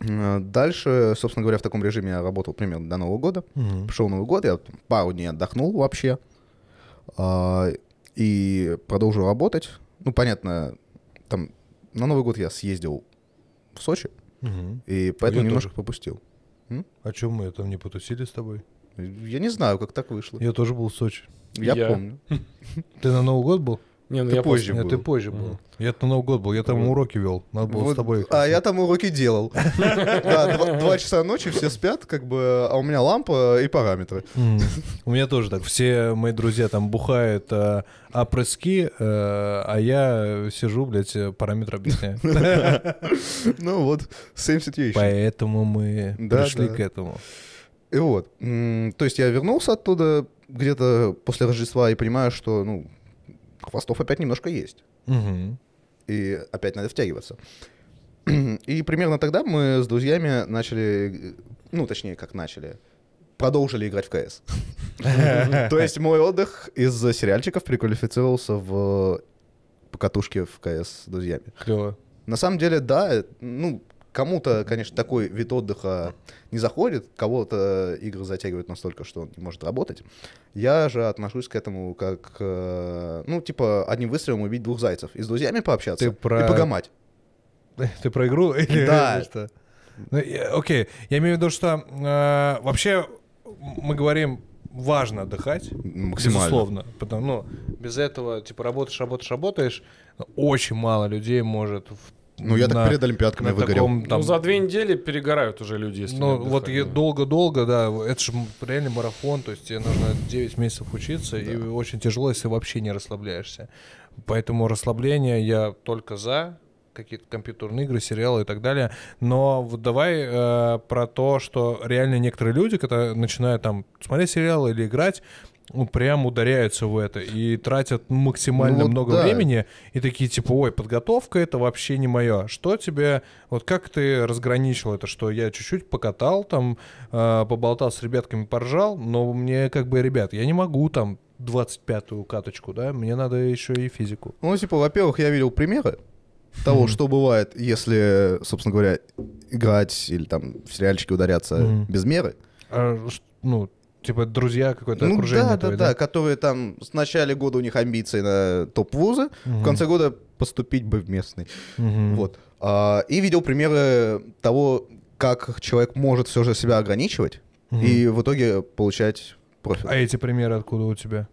Дальше, собственно говоря, в таком режиме я работал примерно до Нового года. Mm-hmm. Новый год, я пару дней отдохнул вообще. А, и продолжил работать. Ну, понятно, там на Новый год я съездил в Сочи. Угу. И поэтому я немножко попустил. М? О а чем мы там не потусили с тобой? Я не знаю, как так вышло. Я тоже был в Сочи. Я, Я... помню. Ты на Новый год был? Не, ну ты я позже был. Нет, ты позже был. Я на Новый год был, я там уроки вел, надо было вот, с тобой. А я там уроки делал. Два часа ночи, все спят, как бы, а у меня лампа и параметры. У меня тоже так. Все мои друзья там бухают опрыски, а, а, э, а я сижу, блядь, параметры объясняю. Ну вот, same situation. Поэтому мы пришли к этому. И вот, то есть я вернулся оттуда где-то после Рождества и понимаю, что, ну, хвостов опять немножко есть. Угу. И опять надо втягиваться. И примерно тогда мы с друзьями начали, ну, точнее, как начали, продолжили играть в КС. То есть мой отдых из сериальчиков приквалифицировался в покатушке в КС с друзьями. Клево. На самом деле, да, ну, Кому-то, конечно, такой вид отдыха не заходит, кого-то игры затягивают настолько, что он не может работать. Я же отношусь к этому как, э, ну, типа, одним выстрелом убить двух зайцев. И с друзьями пообщаться, Ты про... и погамать. Ты про игру или да. что? Ну, я, окей, я имею в виду, что э, вообще мы говорим важно отдыхать. Максимально. Безусловно. Потому, ну, без этого, типа, работаешь, работаешь, работаешь. Очень мало людей может в ну, я на, так перед Олимпиадками выгорел. Таком, там... Ну, за две недели перегорают уже люди, если Ну, вот долго-долго, да, это же реально марафон, то есть тебе нужно 9 месяцев учиться, да. и очень тяжело, если вообще не расслабляешься. Поэтому расслабление я только за, какие-то компьютерные игры, сериалы и так далее. Но вот давай э, про то, что реально некоторые люди, когда начинают там смотреть сериалы или играть, ну, прям ударяются в это и тратят максимально ну, вот много да. времени и такие типа, ой, подготовка это вообще не мое. Что тебе, вот как ты разграничил это, что я чуть-чуть покатал там, э, поболтал с ребятками, поржал, но мне как бы, ребят, я не могу там 25-ю каточку, да, мне надо еще и физику. Ну, типа, во-первых, я видел примеры, того, mm-hmm. что бывает, если, собственно говоря, играть или там в сериальчике ударяться mm-hmm. без меры. А, ну, типа друзья какое-то ну, окружение. Да, твое, да, да, которые там с начала года у них амбиции на топ-вузы, угу. в конце года поступить бы в местный. Угу. Вот. А, и видел примеры того, как человек может все же себя ограничивать угу. и в итоге получать профит. А эти примеры откуда у тебя?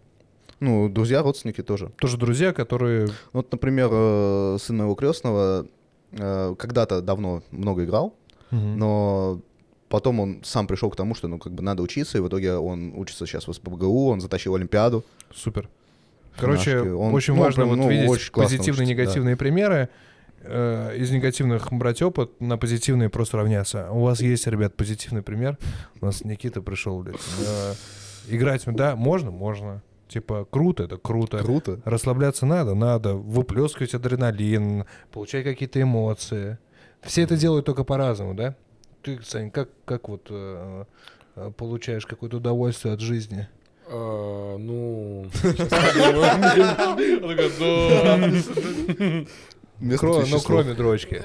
Ну, друзья, родственники тоже. Тоже друзья, которые... Вот, например, э, сын моего крестного э, когда-то давно много играл, угу. но потом он сам пришел к тому, что, ну, как бы надо учиться, и в итоге он учится сейчас в СПБГУ, он затащил Олимпиаду. Супер. Короче, он, очень ну, важно прям, вот ну, видеть очень позитивные и негативные да. примеры э, из негативных брать опыт, на позитивные просто равняться. У вас есть, ребят, позитивный пример. У нас Никита пришел, блядь. Э, играть, да, можно? Можно. Типа, круто, это круто. Круто. Расслабляться надо, надо. Выплескивать адреналин, получать какие-то эмоции. Все это делают только по-разному, да? ты, Сань, как, как вот э, э получаешь какое-то удовольствие от жизни? А, ну... Кро, ну, кроме дрочки.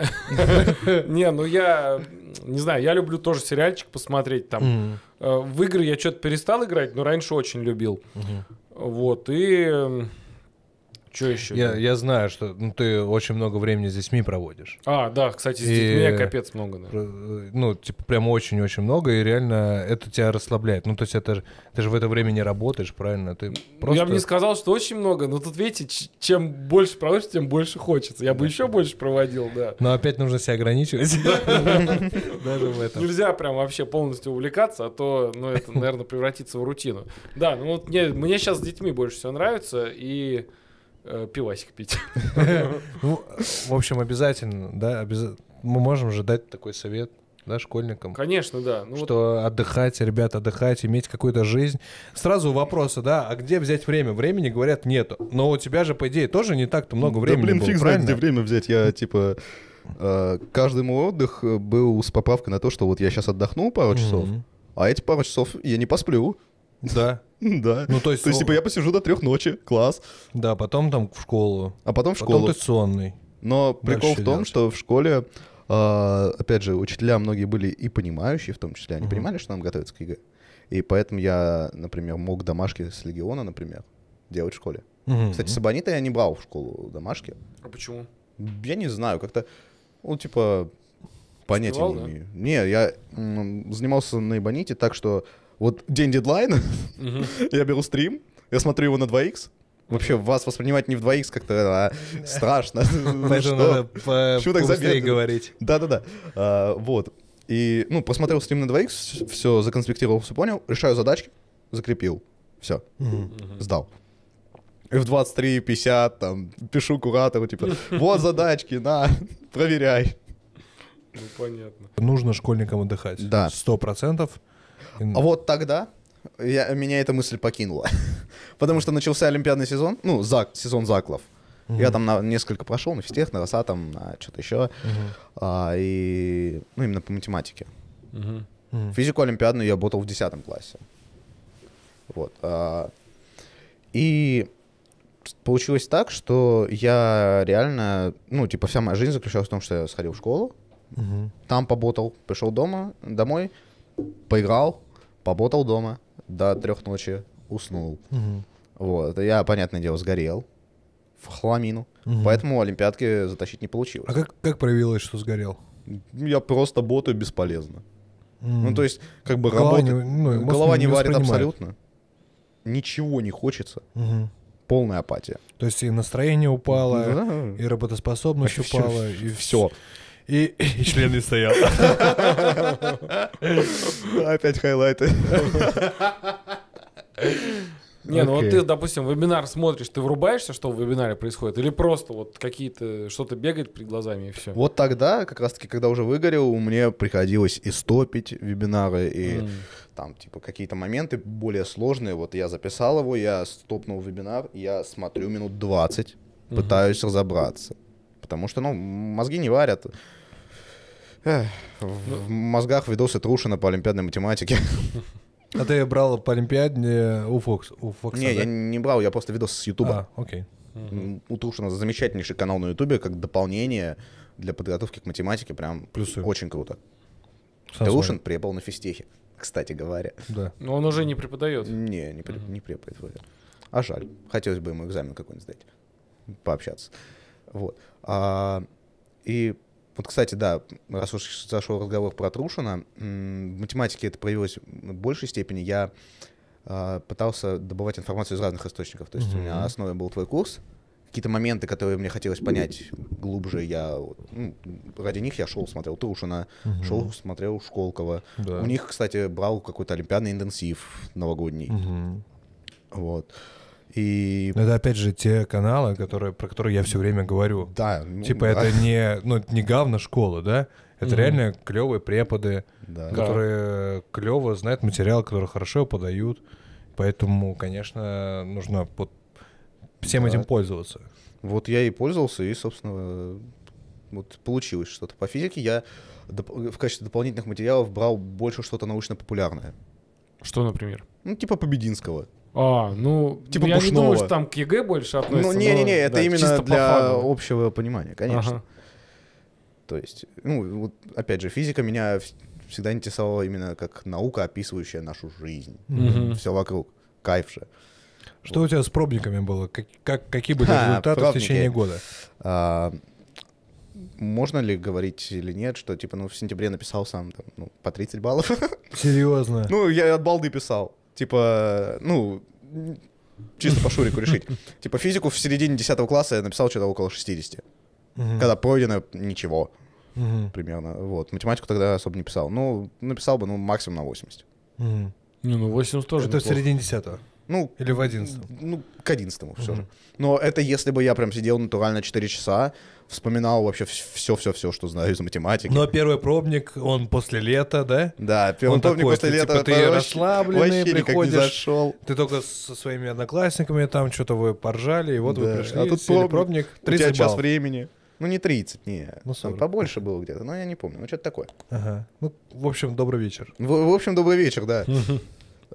Не, ну я не знаю, я люблю тоже сериальчик посмотреть там. Э, в игры я что-то перестал играть, но раньше очень любил. Вот, и что еще? Я, я знаю, что ну, ты очень много времени с детьми проводишь. А, да, кстати, с и, детьми капец много, да. Э, ну, типа, прям очень-очень много, и реально это тебя расслабляет. Ну, то есть это ты же в это время не работаешь, правильно? Ты просто... Я бы не сказал, что очень много, но тут, видите, чем больше проводишь, тем больше хочется. Я бы да. еще больше проводил, да. Но опять нужно себя ограничивать. Даже в этом. Нельзя прям вообще полностью увлекаться, а то, ну, это, наверное, превратится в рутину. Да, ну вот мне сейчас с детьми больше всего нравится, и... Э, пивасик пить. Ну, в общем, обязательно, да, Мы можем же дать такой совет да, школьникам. Конечно, да. Ну, что отдыхать, ребят, отдыхать, иметь какую-то жизнь. Сразу вопросы, да, а где взять время? Времени, говорят, нету. Но у тебя же, по идее, тоже не так-то много времени Да, блин, фиг знает, где время взять. Я, типа, э, каждый мой отдых был с поправкой на то, что вот я сейчас отдохну пару часов, а эти пару часов я не посплю. Да. Да. Ну, то есть... То есть, типа, я посижу до трех ночи, класс. Да, потом там в школу. А потом в школу. Потом ты сонный. Но прикол в том, что в школе, а, опять же, учителя многие были и понимающие, в том числе, они понимали, что нам готовится к ЕГЭ. И поэтому я, например, мог домашки с Легиона, например, делать в школе. Угу. Кстати, Сабонита я не брал в школу домашки. А почему? Я не знаю, как-то, ну, типа, понятия не имею. Не, я занимался на Ибоните так, что вот день дедлайна, я беру стрим, я смотрю его на 2х, Вообще, вас воспринимать не в 2х как-то а, страшно. Поэтому так побыстрее говорить. Да-да-да. А, вот. И, ну, посмотрел стрим на 2х, все законспектировал, все понял, решаю задачки, закрепил. Все. Сдал. И в 23.50 там пишу куратору, типа, вот задачки, на, проверяй. Ну, понятно. Нужно школьникам отдыхать. Да. Сто процентов. А вот тогда я, меня эта мысль покинула. Потому что начался олимпиадный сезон, ну, зак, сезон заклов. Угу. Я там на несколько прошел, на физтех, на росатом, на что-то еще. Угу. А, и, ну, именно по математике. Угу. Физику олимпиадную я работал в 10 классе. Вот. А, и получилось так, что я реально, ну, типа, вся моя жизнь заключалась в том, что я сходил в школу, угу. там поботал, пришел дома, домой, поиграл, Поботал дома до трех ночи, уснул. Угу. Вот, я, понятное дело, сгорел в хламину. Угу. Поэтому Олимпиадки затащить не получилось. А как, как проявилось, что сгорел? Ну, я просто ботаю бесполезно. Mm. Ну, то есть, как бы голова работа... Не, ну, голова не, не варит абсолютно. Ничего не хочется. Угу. Полная апатия. То есть и настроение упало, да. и работоспособность Вообще, упала. Все. И все. И, и член не стоял. Опять хайлайты. Не, ну вот ты, допустим, вебинар смотришь, ты врубаешься, что в вебинаре происходит, или просто вот какие-то что-то бегает перед глазами и все. Вот тогда, как раз таки, когда уже выгорел, мне приходилось и стопить вебинары, и там, типа, какие-то моменты более сложные. Вот я записал его, я стопнул вебинар, я смотрю минут 20, пытаюсь разобраться. Потому что, ну, мозги не варят в ну. мозгах видосы Трушина по олимпиадной математике. А ты брал по олимпиадне у Фокса, не, я не брал, я просто видос с Ютуба. А, окей. У Трушина замечательнейший канал на Ютубе, как дополнение для подготовки к математике, прям очень круто. Сам Трушин преподал на физтехе, кстати говоря. Да. Но он уже не преподает. Не, не, при, не преподает. А жаль. Хотелось бы ему экзамен какой-нибудь сдать. Пообщаться. Вот. А, и вот, кстати, да, раз уж зашел разговор про Трушина, в математике это проявилось в большей степени. Я э, пытался добывать информацию из разных источников. То есть mm-hmm. у меня основой был твой курс. Какие-то моменты, которые мне хотелось понять глубже, я ну, ради них я шел, смотрел Трушина, mm-hmm. шел, смотрел Школкова. Да. У них, кстати, брал какой-то олимпиадный интенсив новогодний. Mm-hmm. Вот. И... Но это опять же те каналы, которые, про которые я все время говорю. Да. Ну, типа да. это не, ну, не говно школа, да? Это mm-hmm. реально клевые преподы, да. которые да. клево знают материал, который хорошо подают. Поэтому, конечно, нужно вот всем да. этим пользоваться. Вот я и пользовался, и, собственно, вот получилось что-то. По физике я в качестве дополнительных материалов брал больше что-то научно-популярное. Что, например? Ну, типа Побединского. А, ну, типа ну, я Бушнова. не думаю, что там к ЕГЭ больше ну, относится. Ну, не-не-не, это да, именно для общего понимания, конечно. Ага. То есть, ну, вот, опять же, физика меня всегда интересовала именно как наука, описывающая нашу жизнь. Угу. Все вокруг. Кайф же. Что вот. у тебя с пробниками было? Как, как, какие были результаты пробники. в течение года? А, можно ли говорить или нет, что типа, ну, в сентябре написал сам там, ну, по 30 баллов. Серьезно? Ну, я от балды писал типа, ну, чисто по Шурику решить. Типа физику в середине 10 класса я написал что-то около 60. Угу. Когда пройдено ничего. Примерно. Вот. Математику тогда особо не писал. Ну, написал бы, ну, максимум на 80. ну ну 80 тоже. Это в середине 10 Ну, Или в 11 Ну, к 11 угу. все же. Но это если бы я прям сидел натурально 4 часа, вспоминал вообще все-все-все, что знаю из математики. Но первый пробник, он после лета, да? Да, первый он пробник такой, после ты, лета. Типа, ты расслабленный, приходишь, зашел. ты только со своими одноклассниками там что-то вы поржали, и вот да. вы а пришли, а тут пробник, пробник 30 у тебя час времени. Ну, не 30, не. Ну, 40. Побольше было где-то, но я не помню. Ну, что-то такое. Ага. Ну, в общем, добрый вечер. В, в общем, добрый вечер, да.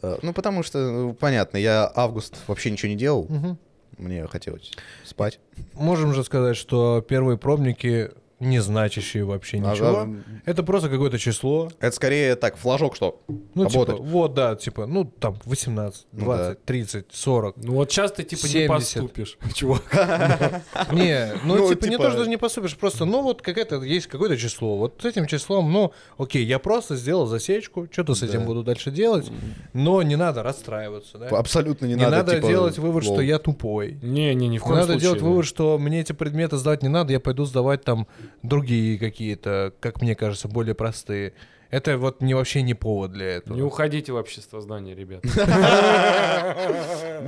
Э, ну, потому что, ну, понятно, я август вообще ничего не делал. Угу. Мне хотелось спать. Можем же сказать, что первые пробники не значащие вообще а ничего. Да. Это просто какое-то число. Это скорее так, флажок, что ну, работать. Типа, вот, да, типа, ну, там, 18, 20, ну, да. 30, 40. Ну, вот сейчас ты, типа, 70. не поступишь, чувак. Не, ну, ну, типа, не то, типа, что не поступишь, просто, ну, вот какая то есть какое-то число. Вот с этим числом, ну, окей, я просто сделал засечку, что-то с этим буду дальше делать, но не надо расстраиваться, да? Абсолютно не надо. Не надо типа, делать вывод, что я тупой. Не, не, не в коем случае. Не надо делать вывод, что мне эти предметы сдавать не надо, я пойду сдавать там другие какие-то, как мне кажется, более простые. Это вот не вообще не повод для этого. Не уходите в общество знания, ребят.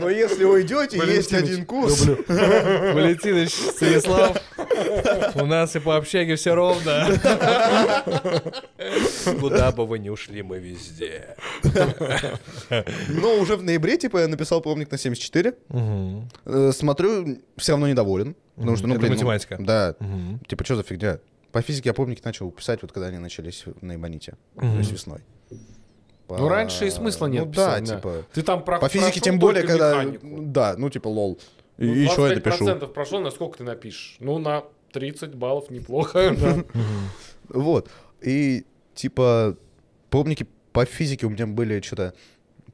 Но если уйдете, есть один курс. Валентинович Станислав, у нас и по общаге все ровно. Куда бы вы ни ушли, мы везде. Но уже в ноябре, типа, я написал помник на 74. Э, смотрю, все равно недоволен. Потому что, ну, Это блин, ну, математика. Ну, да. Угу. Типа, что за фигня? По физике я помню, начал писать, вот когда они начались на Эбоните, угу. то есть весной. Ну, по... Ну, раньше и смысла нет. Ну, писать, да, да, типа. Ты там про По физике, тем более, когда. Механику. Да, ну, типа, лол. И ну, еще я напишу. прошел, на сколько ты напишешь? Ну, на 30 баллов неплохо. Вот. И, типа, пробники по физике у меня были что-то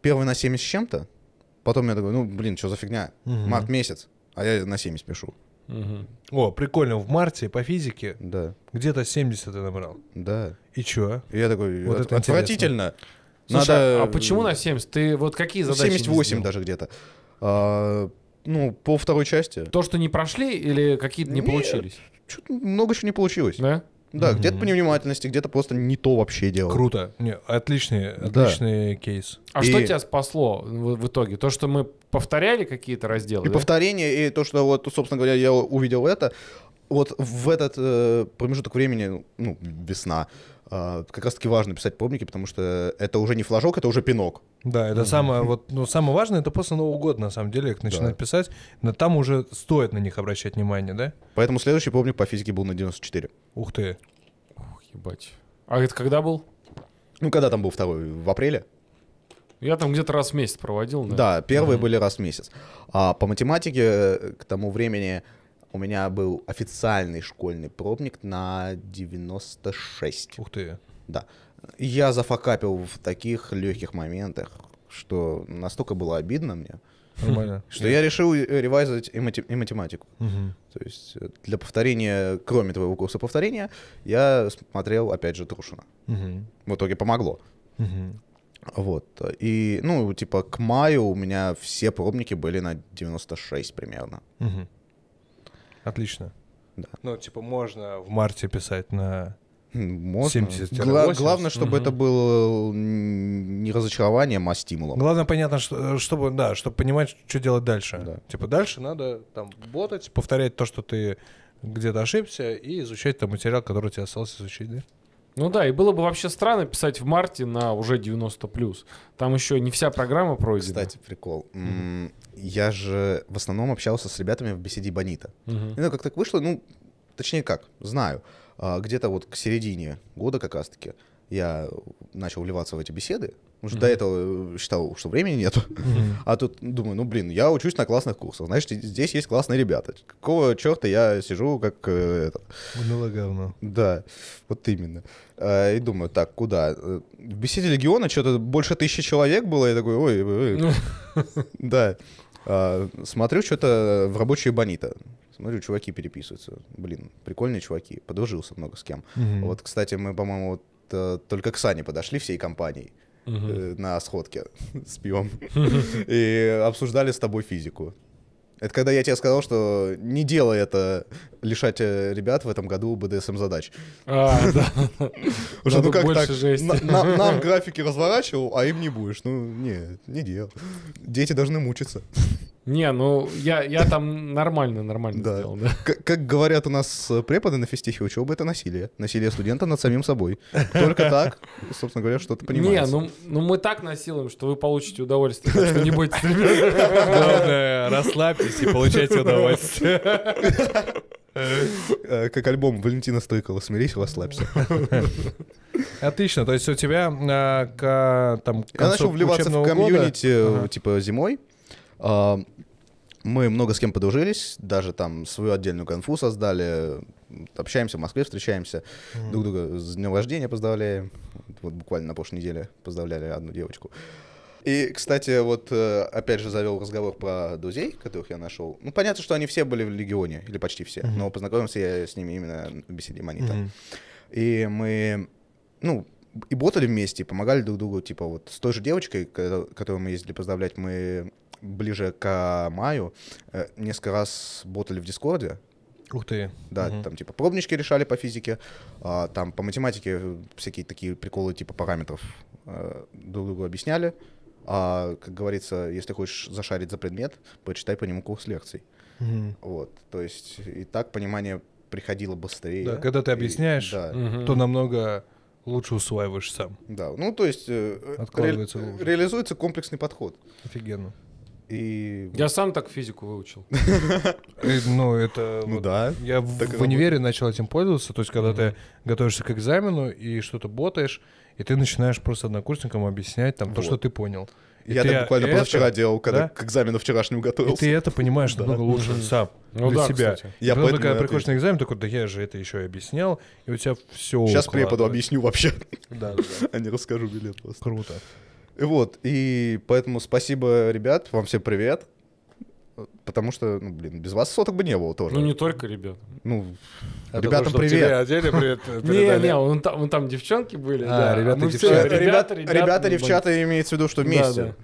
первый на 70 с чем-то. Потом я такой, ну, блин, что за фигня? Март месяц, а я на 70 пишу. Угу. О, прикольно, в марте по физике да. где-то 70 ты набрал. Да. И чё? я такой, вот от, это отвратительно. Слушай, а Надо... а почему на 70? Ты вот какие задачи 78 даже где-то. А, ну, по второй части. То, что не прошли или какие-то не Нет, получились? Что-то много чего не получилось. Да? Да, mm где-то по невнимательности, где-то просто не то вообще делал. Круто. Не, отличный, отличный да. кейс. А и... что тебя спасло в, в итоге? То, что мы повторяли какие-то разделы? И да? повторение, и то, что вот, собственно говоря, я увидел это, вот в этот э, промежуток времени, ну, весна, э, как раз-таки важно писать пробники, потому что это уже не флажок, это уже пинок. Да, это mm-hmm. самое, вот, ну, самое важное, это после Нового года, на самом деле, их начинают да. писать, но там уже стоит на них обращать внимание, да? Поэтому следующий пробник по физике был на 94. Ух ты. Ух, ебать. А это когда был? Ну, когда там был второй? В апреле? Я там где-то раз в месяц проводил. Да, да первые угу. были раз в месяц. А по математике э, к тому времени у меня был официальный школьный пробник на 96. Ух ты. Да. Я зафакапил в таких легких моментах, что настолько было обидно мне, что я решил э, ревайзать и, математику. То есть э, для повторения, кроме твоего курса повторения, я смотрел, опять же, Трушина. В итоге помогло. Вот. И, ну, типа, к маю у меня все пробники были на 96 примерно. Угу. Отлично. Да. Ну, типа, можно в марте писать на можно. 70 Гла- главное, чтобы угу. это было не разочарование, а стимулом. Главное, понятно, что, чтобы, да, чтобы понимать, что делать дальше. Да. Типа дальше надо там ботать, повторять то, что ты где-то ошибся, и изучать там материал, который у тебя остался изучить, да? Ну да, и было бы вообще странно писать в марте на уже 90 плюс. Там еще не вся программа пройдена. Кстати, прикол. Mm-hmm. Я же в основном общался с ребятами в беседе Бонита. Mm-hmm. И, ну, как так вышло, ну, точнее как, знаю. А, где-то вот к середине года как раз-таки я начал вливаться в эти беседы, уже mm-hmm. до этого э, считал, что времени нет. Mm-hmm. А тут думаю, ну блин, я учусь на классных курсах. Значит, здесь есть классные ребята. Какого черта я сижу как э, это? Гнуло говно. Да, вот именно. А, и думаю, так, куда? Э, в беседе легиона что-то больше тысячи человек было. Я такой, ой, ой. Ну. Да. А, смотрю, что-то в рабочие бонита. Смотрю, чуваки переписываются. Блин, прикольные чуваки. Подружился много с кем. Вот, кстати, мы, по-моему, э, только к Сане подошли всей компанией угу. на сходке с пивом и обсуждали с тобой физику. Это когда я тебе сказал, что не делай это, лишать э, ребят в этом году БДСМ задач. А, да. Уже ну как так? Нам графики разворачивал, а им не будешь. Ну, не, не делал. Дети должны мучиться. Не, ну я, я там нормально, нормально да. сделал. Да. Как, как говорят у нас преподы на физтехе, учеба — это насилие. Насилие студента над самим собой. Только так, собственно говоря, что-то понимаешь. Не, ну, ну мы так насилуем, что вы получите удовольствие, так что не бойтесь, ребята. Главное, расслабьтесь и получайте удовольствие. Э, как альбом Валентина Стойкова «Смирись, расслабься». Отлично, то есть у тебя а, к там, Я начал вливаться в комьюнити, типа, зимой, а, мы много с кем подружились, даже там свою отдельную конфу создали, общаемся в Москве, встречаемся, mm-hmm. друг друга с днем рождения поздравляем. Вот буквально на прошлой неделе поздравляли одну девочку. И, кстати, вот э, опять же завел разговор про друзей, которых я нашел. Ну, понятно, что они все были в Легионе, или почти все, mm-hmm. но познакомился я с ними именно в беседе Манита. Mm-hmm. И мы, ну, и ботали вместе, помогали друг другу, типа вот с той же девочкой, которую мы ездили поздравлять, мы ближе к маю, э, несколько раз ботали в Дискорде. Ух ты. Да, угу. там типа пробнички решали по физике, а, там по математике э, всякие такие приколы типа параметров э, друг другу объясняли. А, как говорится, если хочешь зашарить за предмет, почитай по нему курс лекций. Угу. Вот, то есть и так понимание приходило быстрее. Да, когда ты объясняешь, и, да. угу. то намного лучше усваиваешь сам. Да, ну то есть ре- лучше. реализуется комплексный подход. Офигенно. И... Я сам так физику выучил. Э, ну, это... Ну да. Я в универе начал этим пользоваться. То есть, когда ты готовишься к экзамену и что-то ботаешь, и ты начинаешь просто однокурсникам объяснять там то, что ты понял. я это буквально это, позавчера делал, когда к экзамену вчерашнему готовился. И ты это понимаешь намного лучше сам ну для себя. Я потом, когда ответ... приходишь на экзамен, такой, да я же это еще и объяснял, и у тебя все Сейчас преподу объясню вообще. Да, да. А не расскажу билет просто. Круто. Вот, и поэтому спасибо, ребят, вам всем привет. Потому что, ну, блин, без вас соток бы не было тоже. Ну, не только ребят. Ну, а ребятам то, привет. отдельно привет не, не, он там, он там девчонки были. А, да, а ребята, девчата. Ребята, ребята, девчата имеется в виду, что вместе. Да, да.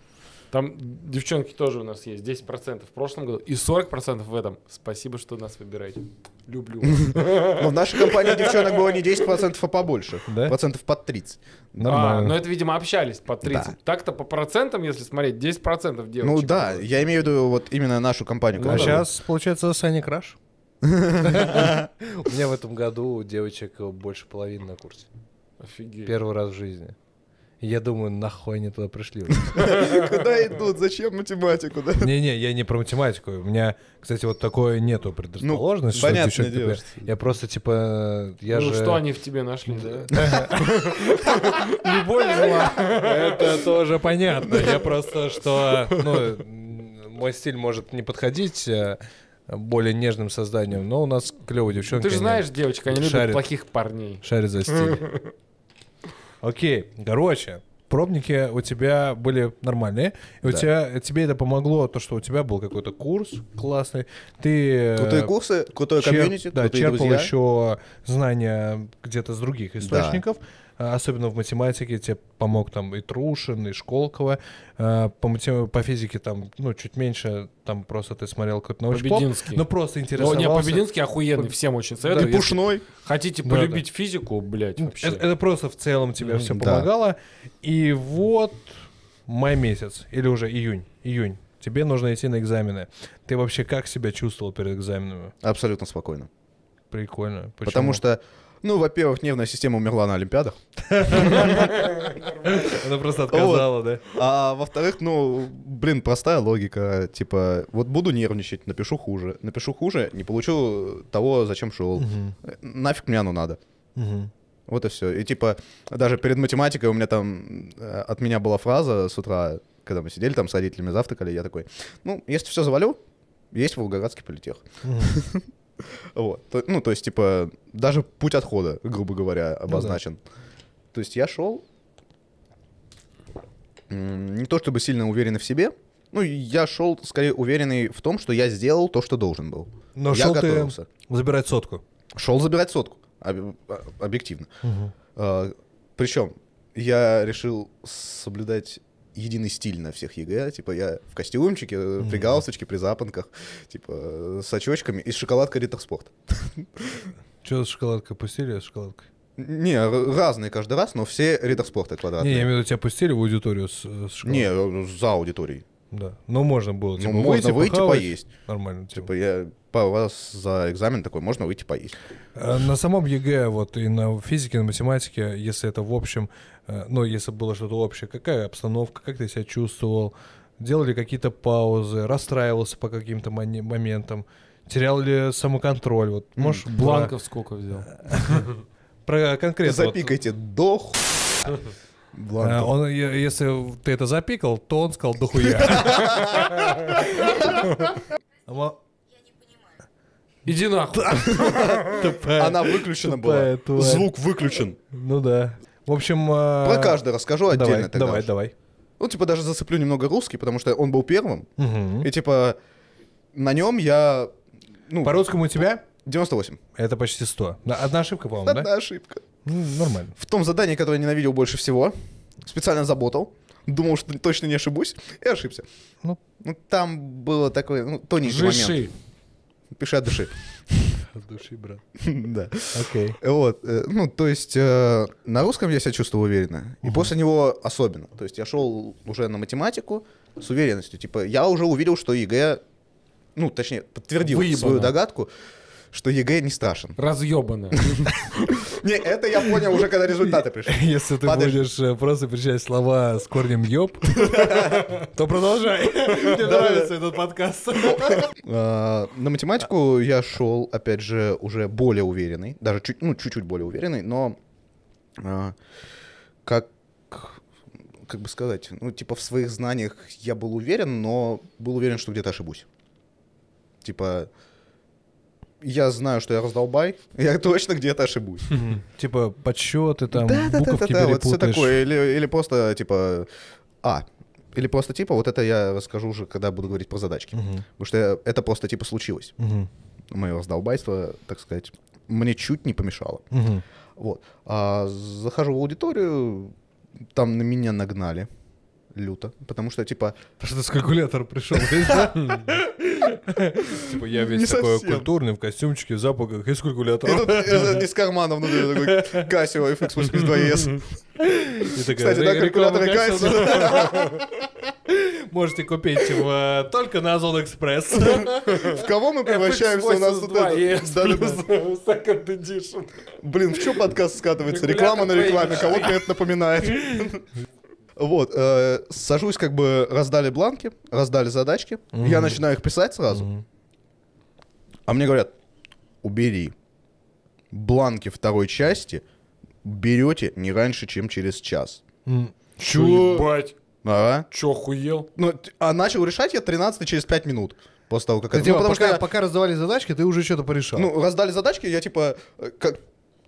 Там девчонки тоже у нас есть, 10% в прошлом году и 40% в этом. Спасибо, что нас выбираете люблю. Но ну, в нашей компании девчонок было не 10%, а побольше. Да? Процентов под 30. А, но ну, это, видимо, общались под 30. Так-то по процентам, если смотреть, 10% девочек. Ну да, я имею в виду вот именно нашу компанию. а сейчас, получается, Саня Краш. У меня в этом году девочек больше половины на курсе. Офигеть. Первый раз в жизни. Я думаю, нахуй они туда пришли. Куда идут? Зачем математику? Не-не, я не про математику. У меня, кстати, вот такое нету предрасположенности. Понятно типа, Я просто, типа, я ну, же... Ну, что они в тебе нашли, да? Любовь зла. Это тоже понятно. Я просто, что... Ну, мой стиль может не подходить э, более нежным созданием, но у нас клевые девчонки. Ты же знаешь, девочка, они любят плохих парней. Шарит за стиль. Окей, короче, пробники у тебя были нормальные, и да. у тебя, тебе это помогло, то, что у тебя был какой-то курс классный, ты... Крутые э, курсы, крутое чер, комьюнити, Да, черпал друзья. еще знания где-то с других источников, да. А, особенно в математике, тебе помог там и Трушин, и Школкова. По, матем... по физике там, ну, чуть меньше, там просто ты смотрел какой-то научпоп. Побединский. Ну, просто интересовался. Ну, не, Побединский охуенный, всем очень советую. Да, и Пушной. Хотите полюбить да, физику, блядь, ну, вообще. Это, это просто в целом тебе mm, все да. помогало. И вот май месяц, или уже июнь, июнь. Тебе нужно идти на экзамены. Ты вообще как себя чувствовал перед экзаменами? Абсолютно спокойно. Прикольно. Почему? Потому что ну, во-первых, нервная система умерла на Олимпиадах. Она просто отказала, да? А во-вторых, ну, блин, простая логика. Типа, вот буду нервничать, напишу хуже. Напишу хуже, не получу того, зачем шел. Нафиг мне оно надо. Вот и все. И типа, даже перед математикой у меня там э, от меня была фраза с утра, когда мы сидели там с родителями, завтракали, я такой, ну, если все завалю, есть волгоградский политех. Вот. Ну, то есть, типа, даже путь отхода, грубо говоря, ну обозначен. То есть я шел не то чтобы сильно уверенный в себе, ну, я шел скорее уверенный в том, что я сделал то, что должен был. Но я шел готовился. ты забирать сотку. Шел забирать сотку, об, объективно. Угу. А, причем я решил соблюдать единый стиль на всех ЕГЭ. Типа я в костюмчике, mm-hmm. при галстучке, при запонках, типа с очочками и шоколадка шоколадкой Риттер Спорт. Что с шоколадкой? Пустили а с шоколадкой? Не, разные каждый раз, но все Риттер Спорта квадратные. Не, я имею в виду, тебя пустили в аудиторию с, э, с шоколадкой? Не, э, за аудиторией. Да. Но можно было. Ну, типа, ну, можно выйти, выйти похавать, поесть. Нормально. Типа, типа я по вас за экзамен такой, можно выйти поесть. Э, на самом ЕГЭ, вот и на физике, на математике, если это в общем, э, ну, если было что-то общее, какая обстановка, как ты себя чувствовал, делали какие-то паузы, расстраивался по каким-то моментам, терял ли самоконтроль, вот, можешь... Бланков сколько взял? Про конкретно. Запикайте, дох. Блантов. Э, он, если ты это запикал, то он сказал дохуя. Иди нахуй. Она выключена была. Звук выключен. Ну да. В общем... Э, Про каждый расскажу отдельно Давай, давай. Ну, типа, даже засыплю немного русский, потому что он был первым. И, типа, на нем я... Ну, По-русскому у тебя? 98. Это почти 100. Одна ошибка, по-моему, да? Одна ошибка. Ну, нормально. В том задании, которое я ненавидел больше всего, специально заботал, думал, что точно не ошибусь, и ошибся. Ну, ну там было такое, ну, тоненький Жиши. момент. Пиши от души. От души, брат. Да. Окей. Вот, э, ну, то есть э, на русском я себя чувствовал уверенно, и после него особенно. То есть я шел уже на математику с уверенностью. Типа, я уже увидел, что ЕГЭ, ну, точнее, подтвердил свою догадку что ЕГЭ не страшен. Разъебано. Не, это я понял уже, когда результаты пришли. Если ты будешь э, просто причать слова с корнем «ёб», то продолжай. Мне нравится этот подкаст. А, на математику я шел, опять же, уже более уверенный, даже чуть, ну, чуть-чуть более уверенный, но а, как как бы сказать, ну, типа, в своих знаниях я был уверен, но был уверен, что где-то ошибусь. Типа, я знаю, что я раздолбай, я точно где-то ошибусь. Типа подсчеты там, буковки да, вот все такое. Или, просто типа, а, или просто типа, вот это я расскажу уже, когда буду говорить про задачки. Потому что это просто типа случилось. Угу. Мое раздолбайство, так сказать, мне чуть не помешало. Вот. А захожу в аудиторию, там на меня нагнали люто, потому что типа... Потому что с калькулятора пришел. Типа я весь такой культурный, в костюмчике, в запахах и с э, э, Из кармана внутри такой Casio FX82S. Кстати, да, калькулятор Casio. Можете купить его только на Озон Экспресс. В кого мы превращаемся у нас тут? Second Edition. Блин, в чем подкаст скатывается? Реклама на рекламе. Кого-то это напоминает. Вот, э, сажусь, как бы раздали бланки, раздали задачки. Угу. Я начинаю их писать сразу. Угу. А мне говорят, убери бланки второй части, берете не раньше, чем через час. Угу. Чё? Ебать. Ага. Чё, хуел? Ну, а начал решать я 13 через 5 минут. После того, как... Ты, ну, это... Типа, ну, потому пока, что я... пока раздавали задачки, ты уже что-то порешал. Ну, раздали задачки, я типа... Э, как,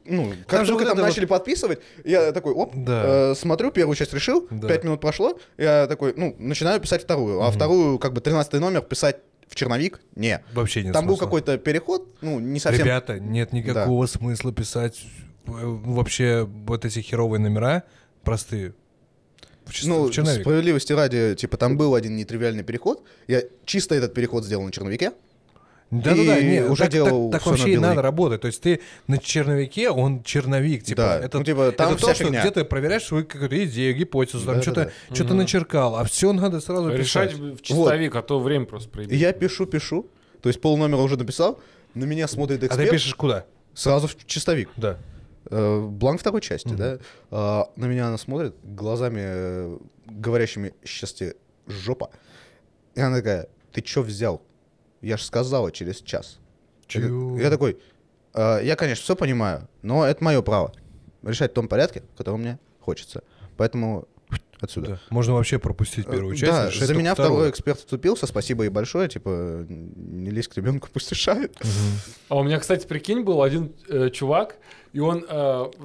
ну, как там только там начали вот... подписывать, я такой, оп, да. э, смотрю, первую часть решил, да. 5 минут прошло, я такой, ну, начинаю писать вторую, а угу. вторую, как бы, тринадцатый номер писать в черновик? Не. Вообще не. Там смысла. был какой-то переход, ну, не совсем... Ребята, нет никакого да. смысла писать э, вообще вот эти херовые номера простые. В чис... ну, в справедливости ради, типа, там был один нетривиальный переход. Я чисто этот переход сделал на черновике. Да-да-да, нет, уже так, делал так, так вообще и надо работать. То есть ты на черновике, он черновик, типа. Да. Это, ну, типа, там это то, что где ты проверяешь свою какую-то идею, гипотезу, там да, что-то да, да. что угу. начеркал, а все надо сразу Решать писать. в чистовик, вот. а то время просто пройдет. Я пишу-пишу, то есть пол номера уже написал, на меня смотрит эксперт. А ты пишешь куда? Сразу в чистовик. Да. Э, бланк второй части, угу. да. А, на меня она смотрит глазами, э, говорящими счастье. жопа». И она такая «Ты чё взял?» Я же сказала через час. Чего? Я, такой, «Э, я, конечно, все понимаю, но это мое право. Решать в том порядке, в котором мне хочется. Поэтому отсюда. Да. Можно вообще пропустить первую э, часть. Да, за меня второй вторую. эксперт вступился, спасибо ей большое, типа, не лезь к ребенку, пусть решает. А у меня, кстати, прикинь, был один э, чувак, и он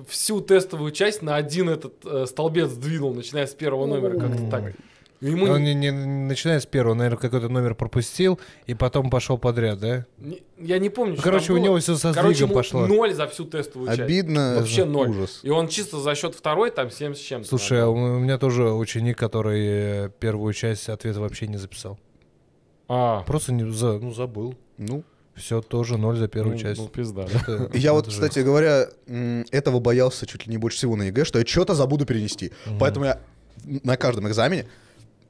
всю тестовую часть на один этот столбец сдвинул, начиная с первого номера, как-то так. Ему... Он не, не, начиная с первого, наверное, какой-то номер пропустил, и потом пошел подряд, да? Не, я не помню, ну, что Короче, у было. него все со короче, сдвигом пошло. ноль за всю тестовую часть. Обидно. Вообще ноль. Ужас. И он чисто за счет второй там 7 с чем-то. Слушай, а у меня тоже ученик, который э, первую часть ответа вообще не записал. А. Просто не за, ну, забыл. Ну, все тоже ноль за первую ну, часть. Ну, пизда. Это, я вот, же. кстати говоря, этого боялся чуть ли не больше всего на ЕГЭ, что я что-то забуду перенести. Угу. Поэтому я на каждом экзамене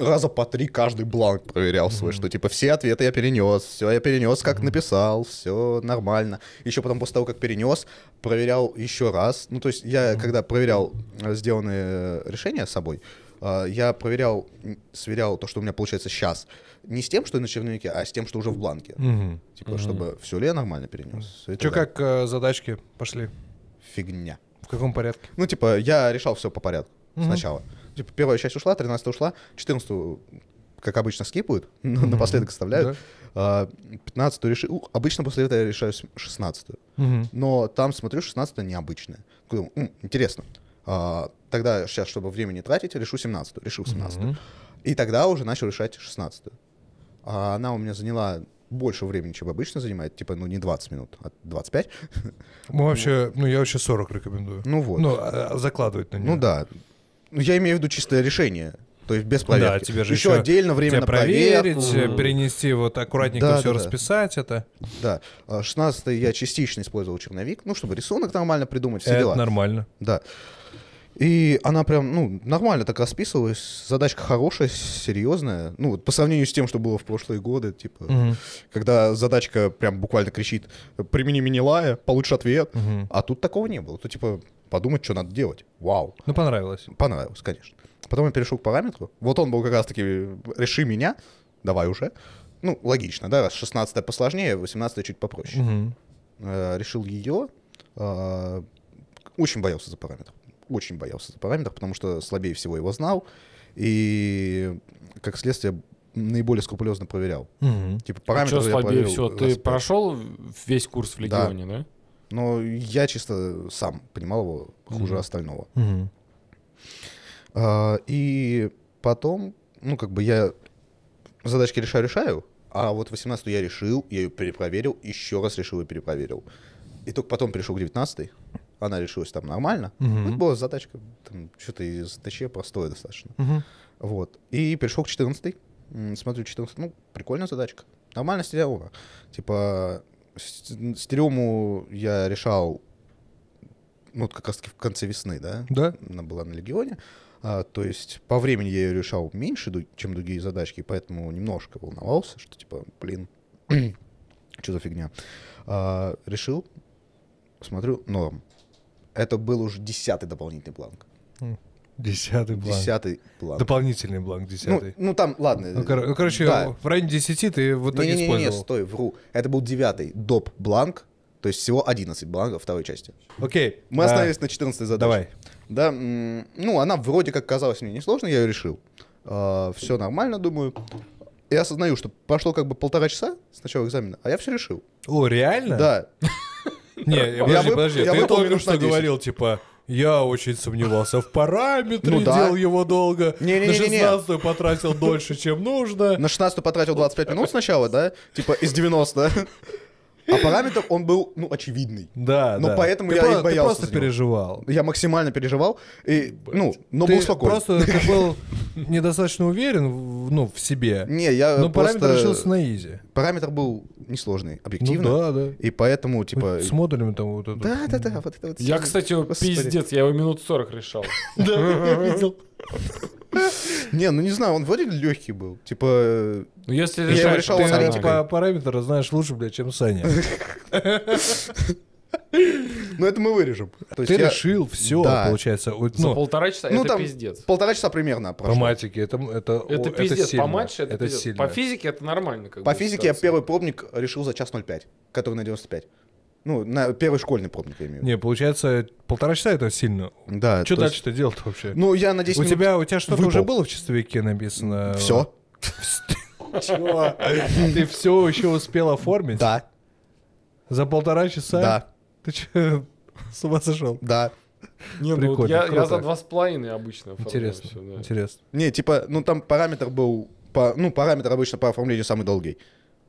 раза по три каждый бланк проверял свой, mm-hmm. что типа все ответы я перенес, все я перенес, как mm-hmm. написал, все нормально. Еще потом после того, как перенес, проверял еще раз. Ну, то есть я, mm-hmm. когда проверял э, сделанные э, решения с собой, э, я проверял, сверял то, что у меня получается сейчас. Не с тем, что на черновике, а с тем, что уже в бланке. Угу. Типа, угу. чтобы все ли я нормально перенес. Угу. что да. как э, задачки пошли? Фигня. В каком порядке? Ну, типа, я решал все по порядку угу. сначала. Типа, первая часть ушла, 13 ушла, 14 как обычно, скипают, но ну, mm-hmm. напоследок оставляют. Да. Yeah. А, 15 реши... Обычно после этого я решаю 16 mm-hmm. Но там, смотрю, 16 необычная. Думаю, интересно. А, тогда сейчас, чтобы времени тратить, решу 17 Решил 17 mm-hmm. И тогда уже начал решать 16 А она у меня заняла больше времени, чем обычно занимает, типа, ну, не 20 минут, а 25. Мы вообще, ну, я вообще 40 рекомендую. Ну вот. Ну, а, закладывать на нее. Ну да, ну, я имею в виду чистое решение. То есть без проверки. Да, тебе же еще, еще отдельно время на проверить, проверку. Э, перенести вот аккуратненько да, все да, расписать да. это. Да. 16 а я частично использовал черновик, ну, чтобы рисунок нормально придумать, все это дела. нормально. Да. И она прям, ну, нормально так расписывалась. Задачка хорошая, серьезная. Ну, по сравнению с тем, что было в прошлые годы, типа, угу. когда задачка прям буквально кричит: примени Минилая, получишь ответ. Угу. А тут такого не было. то типа, подумать, что надо делать. Вау. Ну, понравилось. Понравилось, конечно. Потом я перешел к параметру. Вот он был как раз-таки «реши меня», давай уже. Ну, логично, да, раз 16 посложнее, 18 чуть попроще. Угу. решил ее. Э, очень боялся за параметр. Очень боялся за параметр, потому что слабее всего его знал. И, как следствие, наиболее скрупулезно проверял. Угу. Типа а параметры а что слабее всего? Ты прошел весь курс в Легионе, да? да? Но я чисто сам понимал его хуже mm-hmm. остального. Mm-hmm. А, и потом, ну, как бы я задачки решаю-решаю, а вот 18 я решил, я ее перепроверил, еще раз решил и перепроверил. И только потом пришел к 19 й она решилась там нормально. Угу. uh Это была задачка, там, что-то из ТЧ простое достаточно. Угу. uh Вот. И перешел к 14 й смотрю, 14 ну, прикольная задачка. Нормально стреляла. Типа, Стрюму я решал, ну, как раз таки в конце весны, да? Да. Она была на Легионе. А, то есть по времени я ее решал меньше, чем другие задачки, поэтому немножко волновался, что типа, блин, что за фигня. А, решил, смотрю, норм. Это был уже десятый дополнительный планк. Mm. Десятый бланк. Десятый бланк. Дополнительный бланк, десятый. Ну, ну там, ладно. Ну, кор- ну короче, да. в районе десяти ты вот так не, не, Не, не, стой, вру. Это был девятый доп. бланк, то есть всего одиннадцать бланков второй части. Окей. Мы остановились а, на четырнадцатой задаче. Давай. Да, ну, она вроде как казалась мне несложной, я ее решил. А, все нормально, думаю. Я осознаю, что прошло как бы полтора часа с начала экзамена, а я все решил. О, реально? Да. Не, подожди, подожди. Ты только что говорил, типа, я очень сомневался в параметре, ну, да. делал его долго. Не, не, на 16 не, не. потратил дольше, чем нужно. На 16 потратил 25 минут сначала, да? Типа из 90. А параметр, он был, ну, очевидный. Да, Но ну, да. поэтому ты я про- и боялся. Ты просто переживал. Я максимально переживал. И, ну, но ты был спокоен. просто ты был недостаточно уверен ну, в себе. Не, я Но просто... параметр решился на изи. Параметр был несложный, объективно. Ну, да, да. И поэтому, типа... Мы с модулями там вот это. Да, да, да. Вот это вот я, кстати, его пиздец, я его минут 40 решал. Да, я видел. Не, ну не знаю, он вроде легкий был. Типа... Ну если решал, ты типа. Типа, по параметру знаешь лучше, бля, чем Саня. Но это мы вырежем. То Ты я... решил все, да. получается. Ну, За полтора часа ну, это там пиздец. Полтора часа примерно прошло. По матике это Это, это о, пиздец. Это сильно. По матче это, это пиздец. Сильно. По физике это нормально. Как По бы, физике ситуация. я первый пробник решил за час 05, который на 95. Ну, на первый школьный пробник, я имею в виду. Не, получается, полтора часа это сильно. Да. Что дальше-то есть... делать вообще? Ну, я надеюсь... У тебя, у тебя что-то уже было в чистовике написано? Все. Чего? Ты все еще успел оформить? Да. За полтора часа? Да. Ты че, с ума сошел? Да. Не, ну Прикольно, ну я, я за два с половиной обычно Интересно, все, да. интересно. Не, типа, ну там параметр был, по, ну параметр обычно по оформлению самый долгий.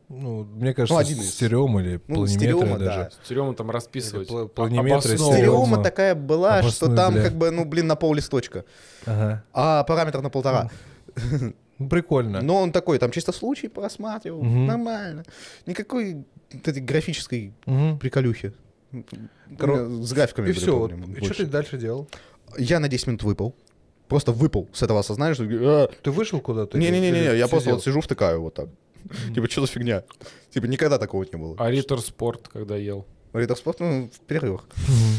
Ну, мне кажется, ну, один из... стереом или ну, планиметрия стереома, даже. Да. Стереома там расписывать. Пла а планиметрия, стереома. стереома такая была, Обосную, что там бля. как бы, ну, блин, на пол листочка. Ага. А параметр на полтора. Ну, прикольно. Но он такой, там чисто случай просматривал, угу. нормально. Никакой этой графической угу. приколюхи. Кор... С графиками. И все. Проблемы, и что ты дальше делал? Я на 10 минут выпал. Просто выпал с этого осознания, что... «А». Ты вышел куда-то? Не-не-не, я просто вот сижу, втыкаю вот так. Типа, что за фигня? Типа, никогда такого не было. А Риттер Спорт когда ел? Ритор Спорт, ну, в перерывах.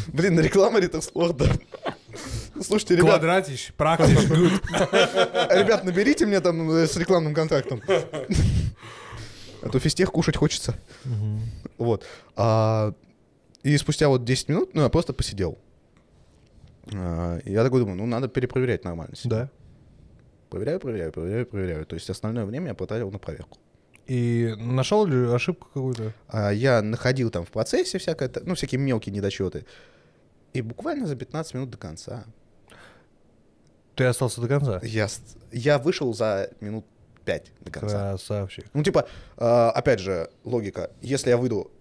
Блин, реклама Ритор Спорта. Слушайте, ребят... Квадратич, практич, good. Ребят, наберите мне там э, с рекламным контактом. А то физтех кушать хочется. Вот. А и спустя вот 10 минут, ну, я просто посидел. А, я такой думаю, ну, надо перепроверять нормальность. Да. Проверяю, проверяю, проверяю, проверяю. То есть основное время я потратил на проверку. И нашел ли ошибку какую-то? А, я находил там в процессе всякое, ну, всякие мелкие недочеты. И буквально за 15 минут до конца. Ты остался до конца? Я, я вышел за минут 5 до конца. Красавчик. Ну, типа, а, опять же, логика. Если я выйду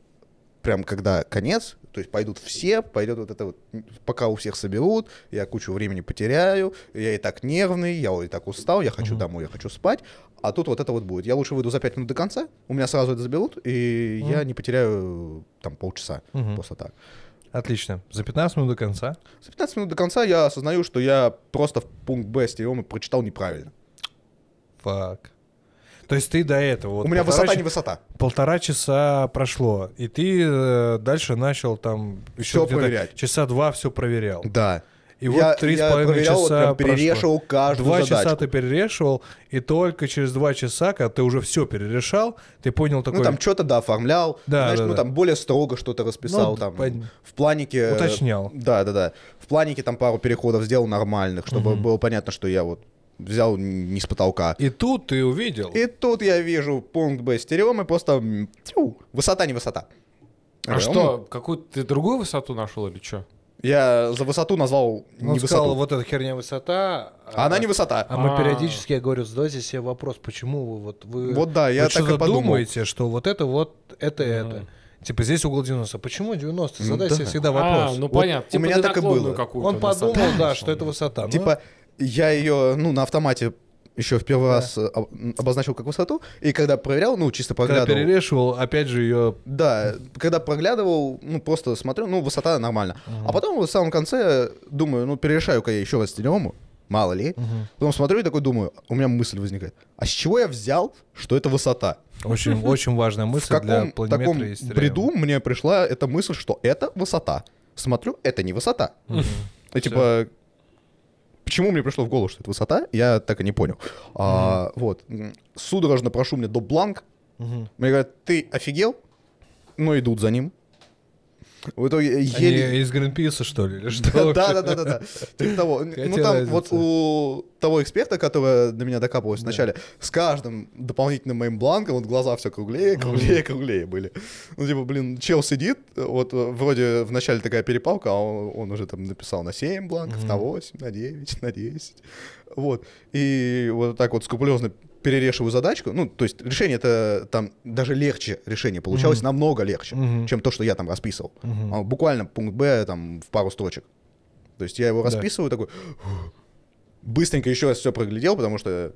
прям когда конец, то есть пойдут все, пойдет вот это вот, пока у всех соберут, я кучу времени потеряю, я и так нервный, я и так устал, я хочу угу. домой, я хочу спать, а тут вот это вот будет. Я лучше выйду за 5 минут до конца, у меня сразу это заберут, и угу. я не потеряю там полчаса угу. после так. Отлично. За 15 минут до конца? За 15 минут до конца я осознаю, что я просто в пункт Б стереома прочитал неправильно. Фак. То есть ты до этого... Вот, У меня высота, ч... не высота. Полтора часа прошло, и ты э, дальше начал там... Еще все проверять. Часа два все проверял. Да. И я, вот три с половиной часа вот перерешивал прошло. каждую Два задачку. часа ты перерешивал, и только через два часа, когда ты уже все перерешал, ты понял ну, такой... Ну, там что-то, да, оформлял, да, знаешь, да, ну, да. там более строго что-то расписал, ну, там, по... в планике... Э, уточнял. Да, да, да. В планике там пару переходов сделал нормальных, чтобы угу. было понятно, что я вот взял не с потолка. И тут ты увидел. И тут я вижу пункт Б стерео, и просто тю, высота не высота. А Ром. что, какую ты другую высоту нашел или что? Я за высоту назвал не Он высоту. сказал, вот эта херня высота. А она не высота. А, а мы периодически, я говорю, задайте себе вопрос, почему вы вот вы... Вот да, я так и подумал. думаете, что вот это вот, это, ну. это. Типа здесь угол 90. Почему 90? Задай ну, да. себе всегда вопрос. А, ну вот понятно. Типа у меня так и было. Он подумал, да, что это высота. Ну, типа я ее, ну, на автомате еще в первый да. раз э, обозначил как высоту, и когда проверял, ну, чисто проглядывал. Когда перерешивал, опять же ее... Да, когда проглядывал, ну, просто смотрю, ну, высота нормально. Угу. А потом в самом конце думаю, ну, перерешаю-ка я еще раз стереому, мало ли. Угу. Потом смотрю и такой думаю, у меня мысль возникает, а с чего я взял, что это высота? Очень, очень важная мысль в каком для планиметрии каком бреду мне пришла эта мысль, что это высота. Смотрю, это не высота. Угу. И, типа, Почему мне пришло в голову, что это высота, я так и не понял. Mm-hmm. А, вот. Судорожно прошу мне до бланк. Mm-hmm. Мне говорят, ты офигел? Но ну, идут за ним. В итоге еле... Э, Они из Гринписа, что ли, или что? Да-да-да. Типа того. Ну там вот у того эксперта, который на меня докапывался вначале, с каждым дополнительным моим бланком вот глаза все круглее, круглее, круглее были. Ну типа, блин, чел сидит, вот э, вроде вначале такая перепалка, а он уже там написал на 7 бланков, на 8, на 9, на 10. Вот. И вот так вот скрупулезно перерешиваю задачку, ну, то есть решение это там даже легче решение получалось, mm-hmm. намного легче, mm-hmm. чем то, что я там расписывал. Mm-hmm. Буквально пункт Б там в пару строчек. То есть я его расписываю да. такой, быстренько еще раз все проглядел, потому что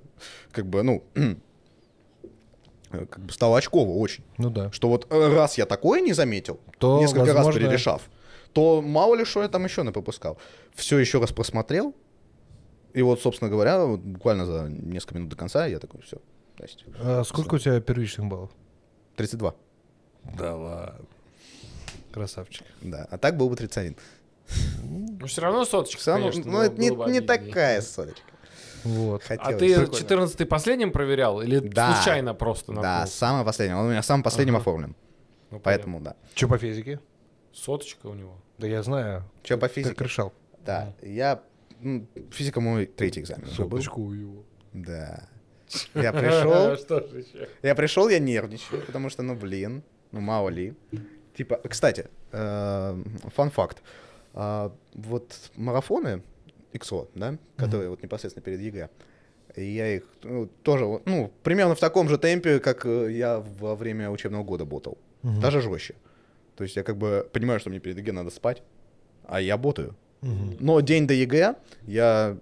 как бы, ну, как бы стало очково очень. Ну да. Что вот э, раз я такое не заметил, то несколько возможно... раз перерешав, то мало ли что я там еще напопускал. Все еще раз просмотрел, и вот, собственно говоря, вот буквально за несколько минут до конца я такой, все. а сколько все. у тебя первичных баллов? 32. Да ладно. Красавчик. Да, а так был бы 31. Ну, все равно соточка, все равно, конечно. Ну, но это не, не такая соточка. Вот. А Хотелось. А ты Прикольно. 14 последним проверял или да. случайно просто? Да, самый последний. Он у меня самым последним ага. оформлен. Ну, Поэтому понятно. да. Че по физике? Соточка у него. Да я знаю. Че по физике? Как решал. Да, да. я ну, Физика мой третий экзамен. Собачку его. Да. Я пришел. Что же еще? Я пришел, я нервничаю, потому что, ну, блин, ну, мало ли. Типа, кстати, э, фан-факт. А, вот марафоны, XO, да, которые вот непосредственно перед ЕГЭ, я их ну, тоже, ну, примерно в таком же темпе, как э, я во время учебного года ботал. Угу. Даже жестче. То есть я как бы понимаю, что мне перед ЕГЭ надо спать, а я ботаю. Но день до ЕГЭ я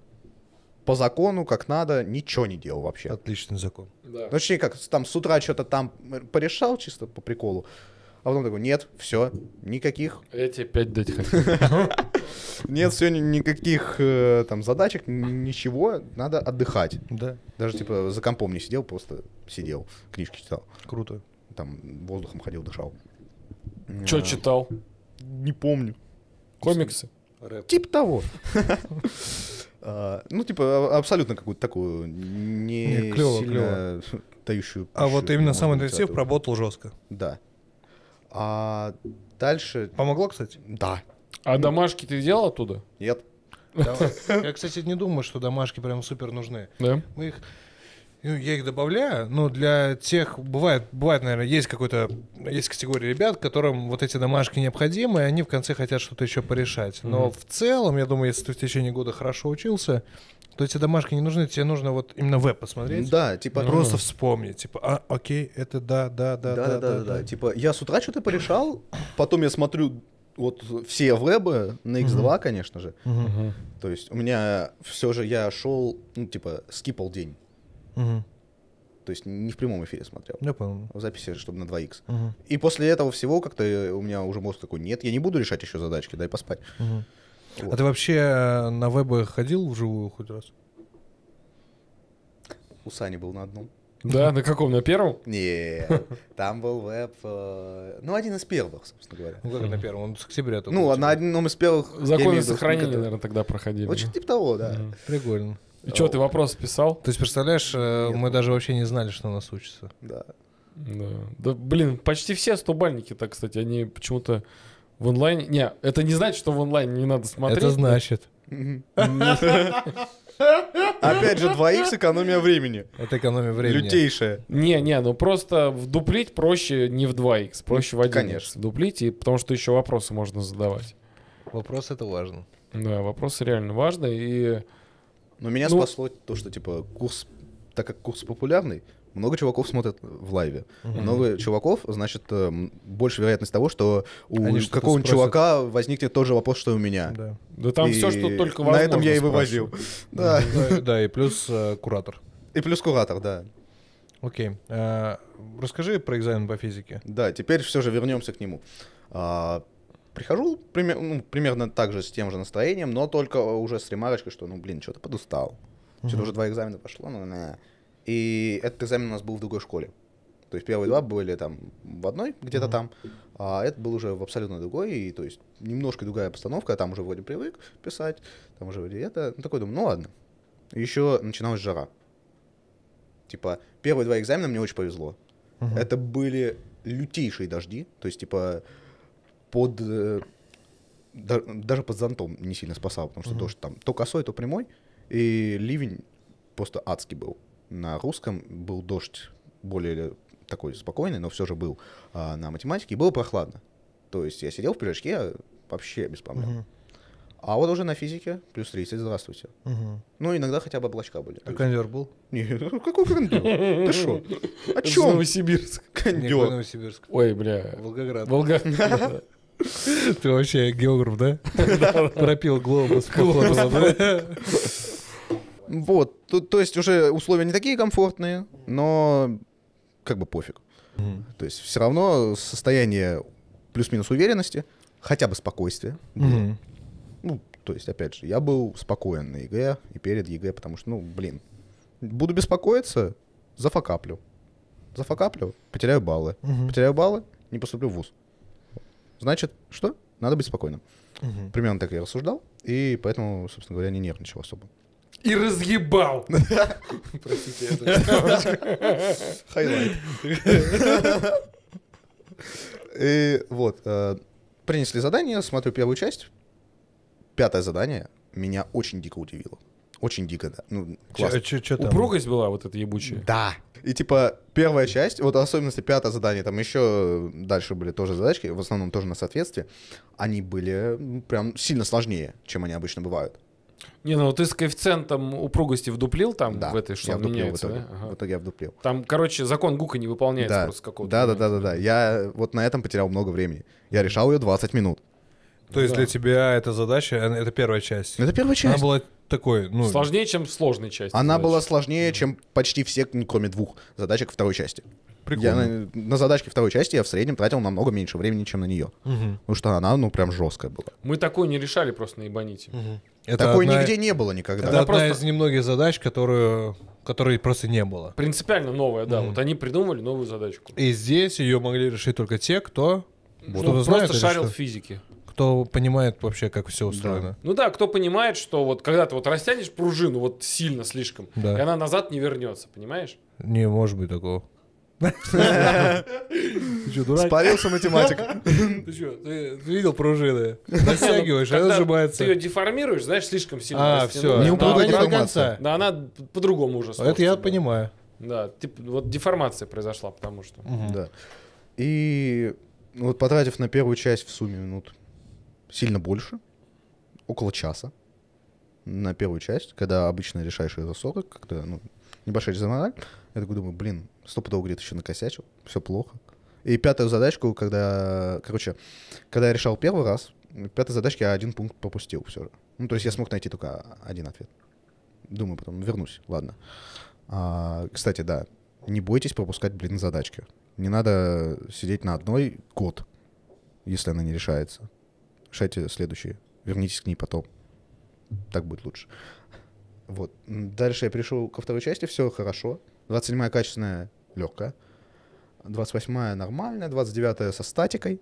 по закону, как надо, ничего не делал вообще. Отличный закон. Да. Ну, точнее, как там с утра что-то там порешал чисто по приколу, а потом такой, нет, все, никаких. Эти а пять дать хочу. Нет, сегодня никаких э, там задачек, ничего, надо отдыхать. Да. Даже типа за компом не сидел, просто сидел, книжки читал. Круто. Там воздухом ходил, дышал. Что э, читал? Не помню. Комиксы? Рэп. Тип того. А, ну, типа, а, абсолютно какую-то такую не сильно дающую... А вот именно сам интенсив проработал жестко. Да. А дальше... Помогло, кстати? Да. А домашки ты делал оттуда? Нет. Я, кстати, не думаю, что домашки прям супер нужны. Да? Мы их ну, я их добавляю, но для тех, бывает, бывает, наверное, есть какой-то, есть категория ребят, которым вот эти домашки необходимы, и они в конце хотят что-то еще порешать. Но mm-hmm. в целом, я думаю, если ты в течение года хорошо учился, то эти домашки не нужны, тебе нужно вот именно веб посмотреть. Да, типа... Ну, просто ну. вспомнить, типа, а, окей, это да, да, да, да, да, да, да, да. Типа, я с утра что-то порешал, потом я смотрю вот все вебы на X2, Mm-hmm. конечно же. Mm-hmm. То есть у меня все же я шел, ну, типа, скипал день. Угу. То есть не в прямом эфире смотрел. Я понял. В записи, чтобы на 2х. Угу. И после этого всего как-то э, у меня уже мозг такой, нет, я не буду решать еще задачки, дай поспать. Угу. Вот. А ты вообще э, на вебы ходил вживую хоть раз? У Сани был на одном. Да, на каком? На первом? Не, там был веб, э, ну, один из первых, собственно говоря. Ну, как на первом? Он с октября только. Ну, на одном из первых. Законы сохранения, наверное, тогда проходили. Очень типа того, да. Прикольно. И что, ты вопрос писал? То есть, представляешь, э, Нет, мы даже вообще не знали, что у нас учится. Да. Да. да, блин, почти все стобальники так, кстати, они почему-то в онлайне... Не, это не значит, что в онлайне не надо смотреть. Это значит. Опять же, двоих х времени. Это экономия времени. Лютейшая. Не, не, ну просто вдуплить проще не в 2х, проще в 1 Конечно. Вдуплить, и потому что еще вопросы можно задавать. Вопрос это важно. Да, вопросы реально важны, и но меня ну... спасло то, что, типа, курс, так как курс популярный, много чуваков смотрят в лайве. Угу. Много чуваков, значит, э, больше вероятность того, что у какого-нибудь чувака возникнет тот же вопрос, что и у меня. Да, да там и все, что только возможно. На этом я и вывозил. Да. да, и плюс э, куратор. И плюс куратор, да. Окей. Э, расскажи про экзамен по физике. Да, теперь все же вернемся к нему. А, Прихожу пример, ну, примерно так же с тем же настроением, но только э, уже с ремарочкой, что, ну, блин, что-то подустал. Угу. Что-то уже два экзамена пошло, ну, на. И этот экзамен у нас был в другой школе. То есть первые два были там в одной где-то mm-hmm. там, а это был уже в абсолютно другой, и то есть немножко другая постановка, а там уже вроде привык писать, там уже вроде это. Ну такой думаю, ну ладно. Еще начиналась жара. Типа, первые два экзамена мне очень повезло. Mm-hmm. Это были лютейшие дожди, то есть, типа, под э, даже под зонтом не сильно спасал, потому что mm-hmm. дождь там то косой, то прямой, и ливень просто адский был. На русском был дождь более такой спокойный, но все же был а, на математике, и было прохладно. То есть я сидел в пирожке вообще без проблем. Mm-hmm. А вот уже на физике плюс 30, здравствуйте. Угу. Ну, иногда хотя бы облачка были. А кондер был? Нет, ну, какой кондер? Ты что? О чем? Новосибирск. Кондер. Ой, бля. Волгоград. Волгоград. Ты вообще географ, да? Пропил глобус. Вот, то, есть уже условия не такие комфортные, но как бы пофиг. То есть все равно состояние плюс-минус уверенности, хотя бы спокойствие. Ну, то есть, опять же, я был спокоен на ЕГЭ и перед ЕГЭ, потому что, ну, блин, буду беспокоиться, зафакаплю. Зафакаплю, потеряю баллы. Потеряю баллы, не поступлю в ВУЗ. Значит, что? Надо быть спокойным. Угу. Примерно так я рассуждал, и поэтому, собственно говоря, не нервничал особо. И разъебал. Простите, это хайлайт. И вот, э, принесли задание, смотрю первую часть. Пятое задание меня очень дико удивило. Очень дико, да. Ну, классно. А чё, чё, чё Упругость была вот эта ебучая? Да. И типа первая часть, вот особенности пятое задание, там еще дальше были тоже задачки, в основном тоже на соответствие, они были прям сильно сложнее, чем они обычно бывают. Не, ну ты с коэффициентом упругости вдуплил там да, в этой, что я вдуплил меняется, в итоге, да? ага. в итоге я вдуплил. Там, короче, закон Гука не выполняется да. просто какого-то. Да, да, да, да, да. Я вот на этом потерял много времени. Я решал ее 20 минут. То есть да. для тебя эта задача, э, это первая часть? Это первая часть. Она была такой, ну... Сложнее, чем сложной части. Она задача. была сложнее, mm чем почти все, кроме двух задачек второй части. Прикольно. Я на, на задачке второй части я в среднем тратил намного меньше времени, чем на нее. Угу. Потому что она, ну, прям жесткая была. Мы такое не решали просто на ебаните. Угу. Это Такой одна... нигде не было никогда. Это, это одна из немногих задач, которую... которой просто не было. Принципиально новая, да. Mm. Угу. Вот они придумали новую задачку. И здесь ее могли решить только те, кто... Ну, что просто шарил в физике кто понимает вообще, как все устроено. Да. Ну да, кто понимает, что вот когда ты вот растянешь пружину вот сильно слишком, да. и она назад не вернется, понимаешь? Не, может быть такого. Ты что, дурак? Спарился математик. Ты что, ты видел пружины? Натягиваешь, ну она сжимается. Ты ее деформируешь, знаешь, слишком сильно. А, все. Не упугай до конца. Да, она по-другому уже Это я понимаю. Да, вот деформация произошла, потому что. Да. И вот потратив на первую часть в сумме минут сильно больше, около часа на первую часть, когда обычно решаешь ее за 40, когда, ну, небольшой резонанс. Я такой думаю, блин, стопудово где-то еще накосячил, все плохо. И пятую задачку, когда, короче, когда я решал первый раз, пятой задачке я один пункт пропустил все же. Ну, то есть я смог найти только один ответ. Думаю, потом вернусь, ладно. А, кстати, да, не бойтесь пропускать, блин, задачки. Не надо сидеть на одной год, если она не решается решайте следующие. Вернитесь к ней потом. Так будет лучше. Вот. Дальше я пришел ко второй части. Все хорошо. 27-я качественная легкая. 28-я нормальная. 29-я со статикой.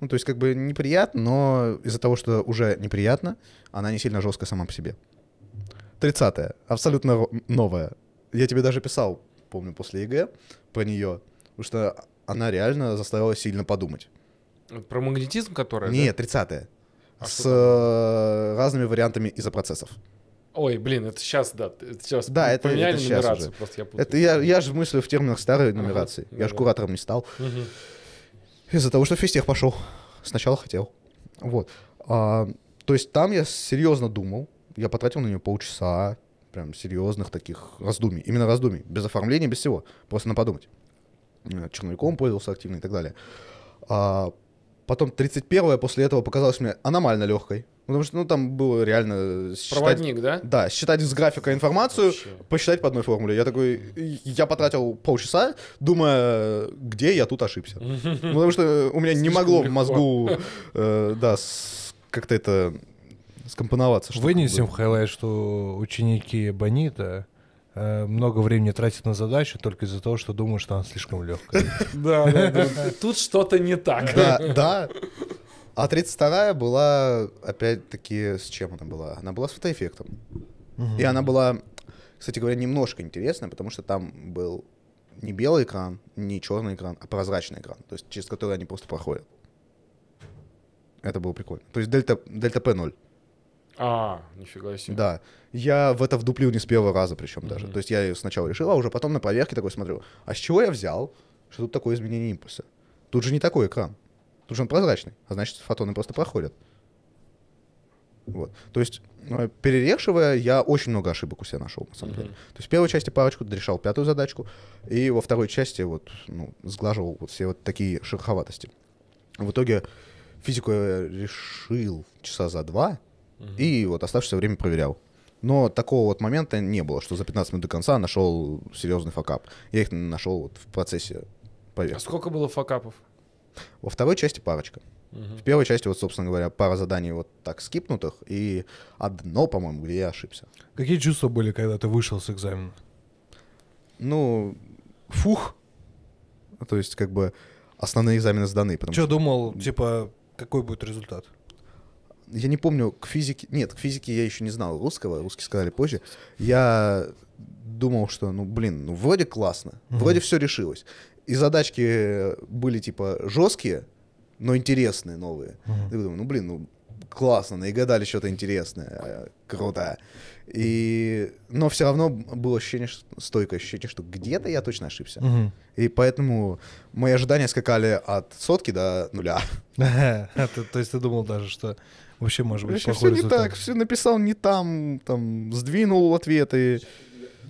Ну, то есть как бы неприятно, но из-за того, что уже неприятно, она не сильно жесткая сама по себе. 30-я. Абсолютно новая. Я тебе даже писал, помню, после ЕГЭ про нее, потому что она реально заставила сильно подумать. Про магнетизм, который? Не, да? 30-е. А с что? Э, разными вариантами изопроцессов. Ой, блин, это сейчас, да, это сейчас да, это, поменяли это сейчас нумерацию, уже. просто я путаю. Это я, я же мыслю в терминах старой ага, нумерации, да, я же куратором не стал. Угу. Из-за того, что в физтех пошел, сначала хотел, вот. А, то есть там я серьезно думал, я потратил на нее полчаса, прям серьезных таких раздумий, именно раздумий, без оформления, без всего, просто на подумать. Э, черновиком пользовался активно и так далее. А, Потом 31-я после этого показалась мне аномально легкой. Ну, потому что, ну, там было реально... Считать, Проводник, да? Да, считать из графика информацию, Вообще. посчитать по одной формуле. Я такой, я потратил полчаса, думая, где я тут ошибся. Ну, потому что у меня не могло в мозгу, э, да, как-то это скомпоноваться. Вынесем в хайлайт, что ученики Бонита Э, много времени тратит на задачу только из-за того, что думаю, что она слишком легкая. Да, Тут что-то не так. Да, да. А 32-я была, опять-таки, с чем она была? Она была с фотоэффектом. И она была, кстати говоря, немножко интересная, потому что там был не белый экран, не черный экран, а прозрачный экран, то есть через который они просто проходят. Это было прикольно. То есть дельта, дельта п 0 а, нифига себе. Да. Я в это вдуплил не с первого раза, причем mm-hmm. даже. То есть я ее сначала решил, а уже потом на поверхке такой смотрю. А с чего я взял, что тут такое изменение импульса? Тут же не такой экран. Тут же он прозрачный, а значит, фотоны просто проходят. Вот. То есть, э, перерешивая, я очень много ошибок у себя нашел, на самом mm-hmm. деле. То есть в первой части парочку решал пятую задачку, и во второй части вот, ну, сглаживал вот все вот такие шероховатости. В итоге физику я решил часа за два, и вот оставшееся время проверял. Но такого вот момента не было, что за 15 минут до конца нашел серьезный факап. Я их нашел вот в процессе поверки. А сколько было факапов? Во второй части парочка. Угу. В первой части, вот, собственно говоря, пара заданий вот так скипнутых и одно, по-моему, где я ошибся. Какие чувства были, когда ты вышел с экзамена? Ну, фух. То есть, как бы, основные экзамены сданы. Что, что думал, типа, какой будет результат? я не помню, к физике... Нет, к физике я еще не знал русского, русский сказали позже. Я думал, что, ну, блин, ну, вроде классно, угу. вроде все решилось. И задачки были, типа, жесткие, но интересные новые. Угу. Я думаю, ну, блин, ну, классно, наигадали что-то интересное, круто. И... Но все равно было ощущение, что, стойкое ощущение, что где-то я точно ошибся. Угу. И поэтому мои ожидания скакали от сотки до нуля. То есть ты думал даже, что Вообще, может быть, Вообще плохой все не так, все написал не там, там, сдвинул ответы.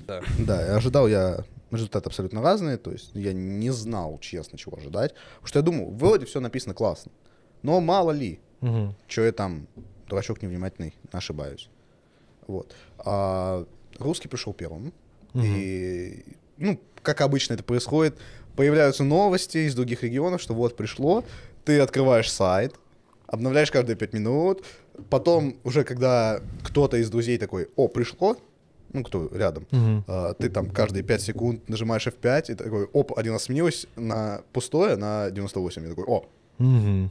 Да. да, ожидал я результат абсолютно разные, то есть я не знал, честно, чего ожидать, потому что я думал, вроде все написано классно, но мало ли, угу. что я там, дурачок невнимательный, ошибаюсь. Вот. А русский пришел первым, угу. и, ну, как обычно это происходит, появляются новости из других регионов, что вот пришло, ты открываешь сайт, обновляешь каждые пять минут, потом уже когда кто-то из друзей такой, о, пришло, ну, кто рядом, угу. а, ты там каждые 5 секунд нажимаешь F5, и такой, оп, один раз сменилось на пустое, на 98, и такой, о, угу.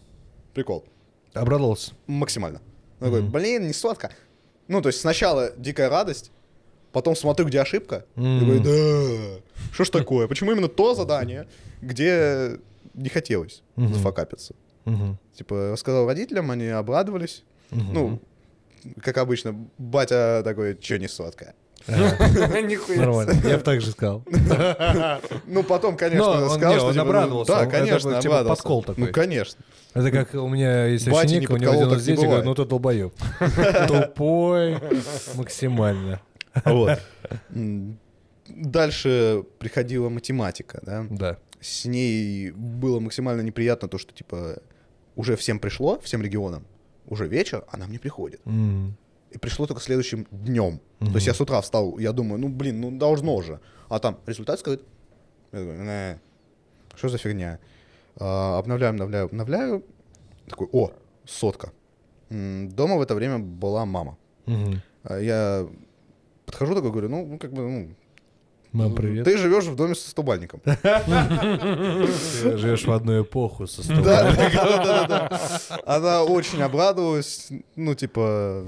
прикол. Обрадовался? Максимально. Угу. Такой, блин, не сладко. Ну, то есть сначала дикая радость, потом смотрю, где ошибка, mm. и говорю, да, что ж такое, почему именно то задание, где не хотелось mm-hmm. зафакапиться. Угу. Типа, рассказал родителям, они обрадовались. Угу. Ну, как обычно, батя такой, что не сладкое? Нормально. Я бы так же сказал. Ну, потом, конечно, сказал, что... он типа, ну, обрадовался. Да, конечно, типа, обрадовался. подкол ну, такой. Ну, конечно. Это как у меня есть ученик, у него родилось дети, говорят, ну ты долбоеб. Тупой максимально. Вот. Дальше приходила математика, да? Да. С ней было максимально неприятно то, что, типа, уже всем пришло, всем регионам, уже вечер, она мне приходит. Mm. И пришло только следующим днем. mm То есть я с утра встал, я думаю, ну блин, ну должно же. А там результат скажет, я думаю, не, «Э, что за фигня? А, обновляю, обновляю, обновляю. Такой, о, сотка. Дома в это время была мама. Mm-hmm. Я подхожу такой, говорю, ну, как бы, ну, Мам, ну, привет. Ты живешь в доме со стубальником. Живешь в одну эпоху со стубальником. Она очень обрадовалась, ну, типа,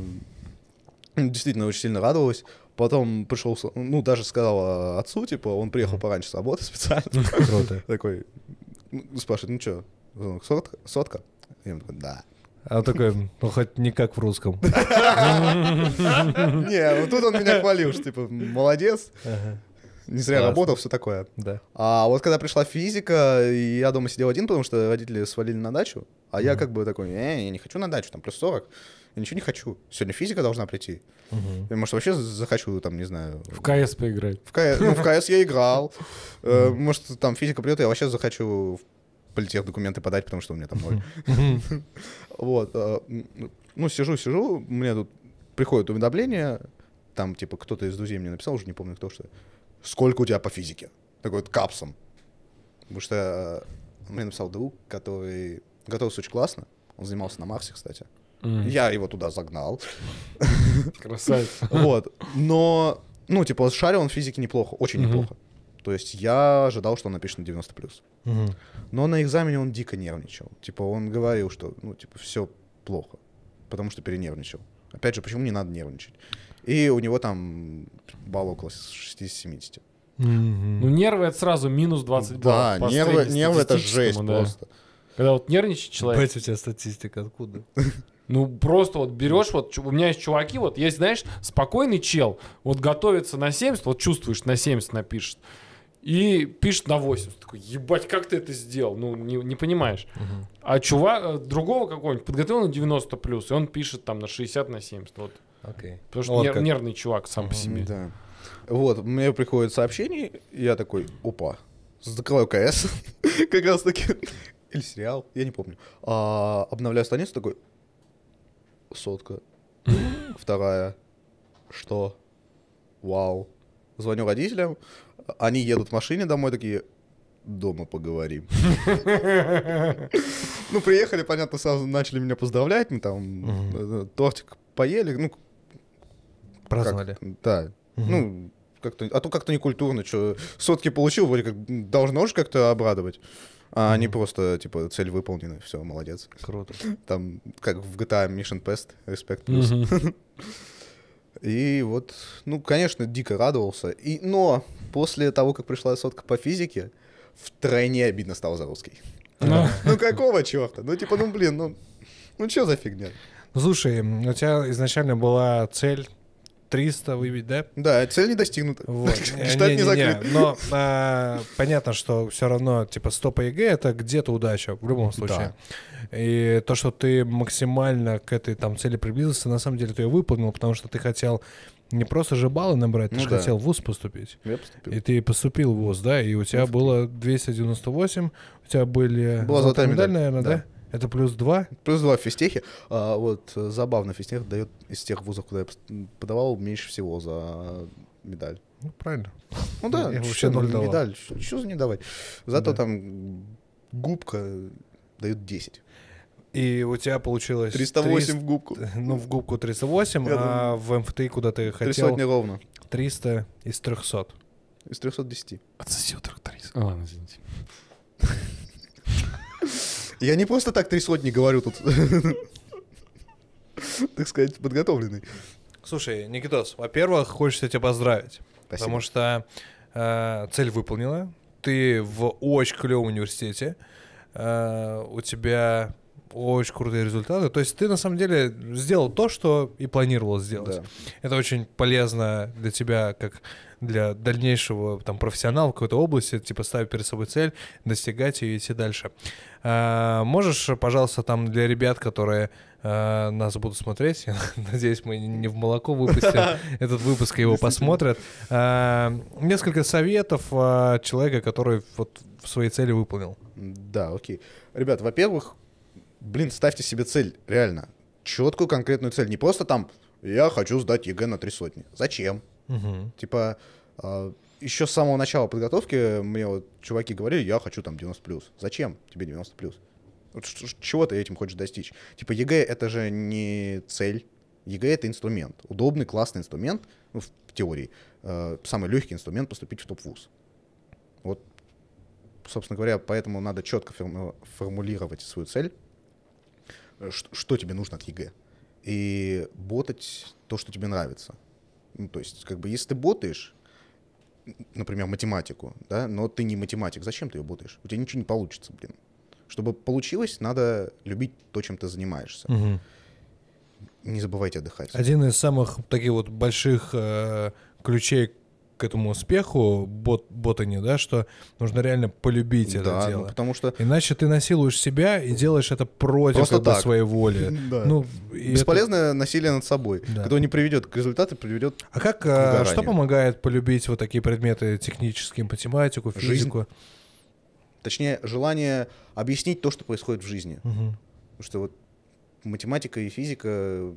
действительно очень сильно радовалась. Потом пришел, ну, даже сказал отцу, типа, он приехал пораньше с работы специально. Круто. Такой, ну, спрашивает, ну что, сотка? сотка? Я ему такой, да. А он такой, ну хоть не как в русском. Не, вот тут он меня хвалил, что типа, молодец не зря Классно. работал, все такое. Да. А вот когда пришла физика, я дома сидел один, потому что родители свалили на дачу, а я как бы такой, э, я не хочу на дачу, там плюс 40 я ничего не хочу. Сегодня физика должна прийти. Угу. Я, может, вообще захочу, там, не знаю... В КС поиграть. В, КС, ну, в КС я играл. Э, может, там физика придет, я вообще захочу в политех документы подать, потому что у меня там ноль. Вот. Э, ну, сижу-сижу, мне тут приходит уведомление, там, типа, кто-то из друзей мне написал, уже не помню, кто что сколько у тебя по физике? Такой вот капсом. Потому что э, мне написал друг, который готовился очень классно. Он занимался на Марсе, кстати. Mm. Я его туда загнал. Красавец. Вот. Но, ну, типа, шарил он физики неплохо, очень mm-hmm. неплохо. То есть я ожидал, что он напишет на 90+. плюс. Mm-hmm. Но на экзамене он дико нервничал. Типа, он говорил, что, ну, типа, все плохо, потому что перенервничал. Опять же, почему не надо нервничать? и у него там балл около 60-70. Mm-hmm. Ну, нервы — это сразу минус 20 баллов. Да, нервы, нервы — это жесть да. просто. Когда вот нервничает человек... Блять, у тебя статистика откуда? Ну, просто вот берешь, вот у меня есть чуваки, вот есть, знаешь, спокойный чел, вот готовится на 70, вот чувствуешь, на 70 напишет, и пишет на 80. Такой, ебать, как ты это сделал? Ну, не, не понимаешь. Угу. А чувак, э, другого какого-нибудь подготовил на 90 плюс, и он пишет там на 60, на 70. Вот. Окей. Потому что ну, вот нер- нервный чувак сам по себе. Да. Вот, мне приходит сообщение, я такой, опа, закрываю КС, как раз таки, или сериал, я не помню. А, обновляю страницу, такой, сотка, вторая, что, вау. Звоню родителям, они едут в машине домой, такие, дома поговорим. Ну, приехали, понятно, сразу начали меня поздравлять, мы там э, тортик поели, ну, Праздновали. Как, да. Угу. Ну, как-то, а то как-то не культурно, что сотки получил, вроде как должно же как-то обрадовать. А mm-hmm. не просто, типа, цель выполнена, все, молодец. Круто. Там, как в GTA Mission Pest, респект плюс. Mm-hmm. И вот, ну, конечно, дико радовался. И, но после того, как пришла сотка по физике, втройне обидно стало за русский. No. Ну. Ну, ну какого черта? Ну типа, ну блин, ну, ну что за фигня? Слушай, у тебя изначально была цель 300 выбить, да? Да, цель не достигнута. Вот. Штат не закрыт. Но а, понятно, что все равно, типа, 100 по ЕГЭ — это где-то удача в любом случае. Да. И то, что ты максимально к этой там цели приблизился, на самом деле ты ее выполнил, потому что ты хотел не просто же баллы набрать, ты ну, же хотел в ВУЗ поступить. Я поступил. И ты поступил в ВУЗ, да, и у ну, тебя было 298, у тебя были... Была ну, золотая медаль, медаль наверное, да? да? Это плюс два? Плюс два в физтехе. А, вот забавно, физтех дает из тех вузов, куда я подавал, меньше всего за медаль. Ну, правильно. Ну да, я вообще ноль давал. медаль. Что за не давать? Зато да. там губка дает 10. И у тебя получилось... 308 300, в губку. Ну, в губку 308, я а думаю. в МФТИ куда ты хотел... 3 сотни ровно. 300 из 300. Из 310. Отсоси у 300. Ладно, извините. Я не просто так три сотни говорю тут. Так сказать, подготовленный. Слушай, Никитос, во-первых, хочется тебя поздравить. Спасибо. Потому что э, цель выполнена. Ты в очень клевом университете. Э, у тебя очень крутые результаты. То есть ты на самом деле сделал то, что и планировал сделать. Да. Это очень полезно для тебя, как для дальнейшего там профессионала в какой-то области, типа ставить перед собой цель, достигать ее и идти дальше. А, можешь, пожалуйста, там для ребят, которые а, нас будут смотреть, надеюсь, мы не в молоко выпустим этот выпуск, его посмотрят, а, несколько советов а, человека, который вот свои цели выполнил. Да, окей. Ребят, во-первых, блин, ставьте себе цель, реально. Четкую конкретную цель. Не просто там, я хочу сдать ЕГЭ на три сотни. Зачем? Угу. Типа, а, еще с самого начала подготовки мне вот чуваки говорили, я хочу там 90+. плюс. Зачем тебе 90+. плюс? чего ты этим хочешь достичь? Типа ЕГЭ это же не цель. ЕГЭ это инструмент. Удобный, классный инструмент, ну, в теории. А, самый легкий инструмент поступить в топ-вуз. Вот, собственно говоря, поэтому надо четко формулировать свою цель Э, что тебе нужно от ЕГЭ. И ботать то, что тебе нравится. Ну, то есть, как бы, если ты ботаешь, например, математику, да, но ты не математик, зачем ты ее ботаешь? У тебя ничего не получится, блин. Чтобы получилось, надо любить то, чем ты занимаешься. Угу. Не забывайте отдыхать. Один из самых таких вот больших э, ключей к этому успеху бот, ботани, да, что нужно реально полюбить да, это ну, дело. Ну, потому что... Иначе ты насилуешь себя и делаешь это против Просто как своей воли. да. ну, Бесполезное это... насилие над собой, да. которое не приведет к результату, приведет А как, к а, что помогает полюбить вот такие предметы технические, математику, физику? Жизнь. Точнее, желание объяснить то, что происходит в жизни. Угу. Потому что вот математика и физика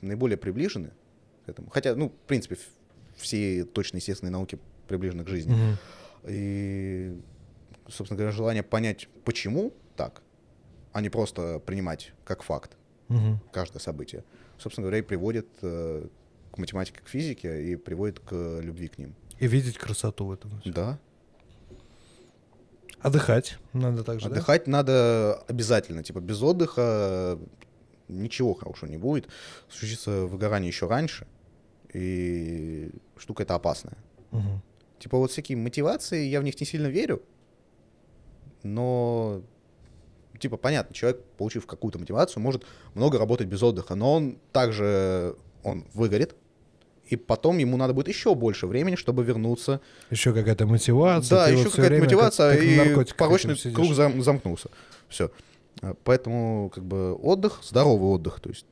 наиболее приближены к этому. Хотя, ну, в принципе, все точно естественные науки приближены к жизни. Угу. И, собственно говоря, желание понять, почему так, а не просто принимать как факт угу. каждое событие, собственно говоря, и приводит э, к математике, к физике, и приводит к любви к ним. И видеть красоту в этом. Все. Да. Отдыхать надо также. Отдыхать да? надо обязательно. Типа без отдыха ничего хорошего не будет. Случится выгорание еще раньше. И штука это опасная. Угу. Типа вот всякие мотивации, я в них не сильно верю, но типа понятно, человек, получив какую-то мотивацию, может много работать без отдыха, но он также он выгорит, и потом ему надо будет еще больше времени, чтобы вернуться. Еще какая-то мотивация. Да, еще вот какая-то мотивация, как, и порочный круг зам, замкнулся. Все. Поэтому как бы отдых, здоровый отдых, то есть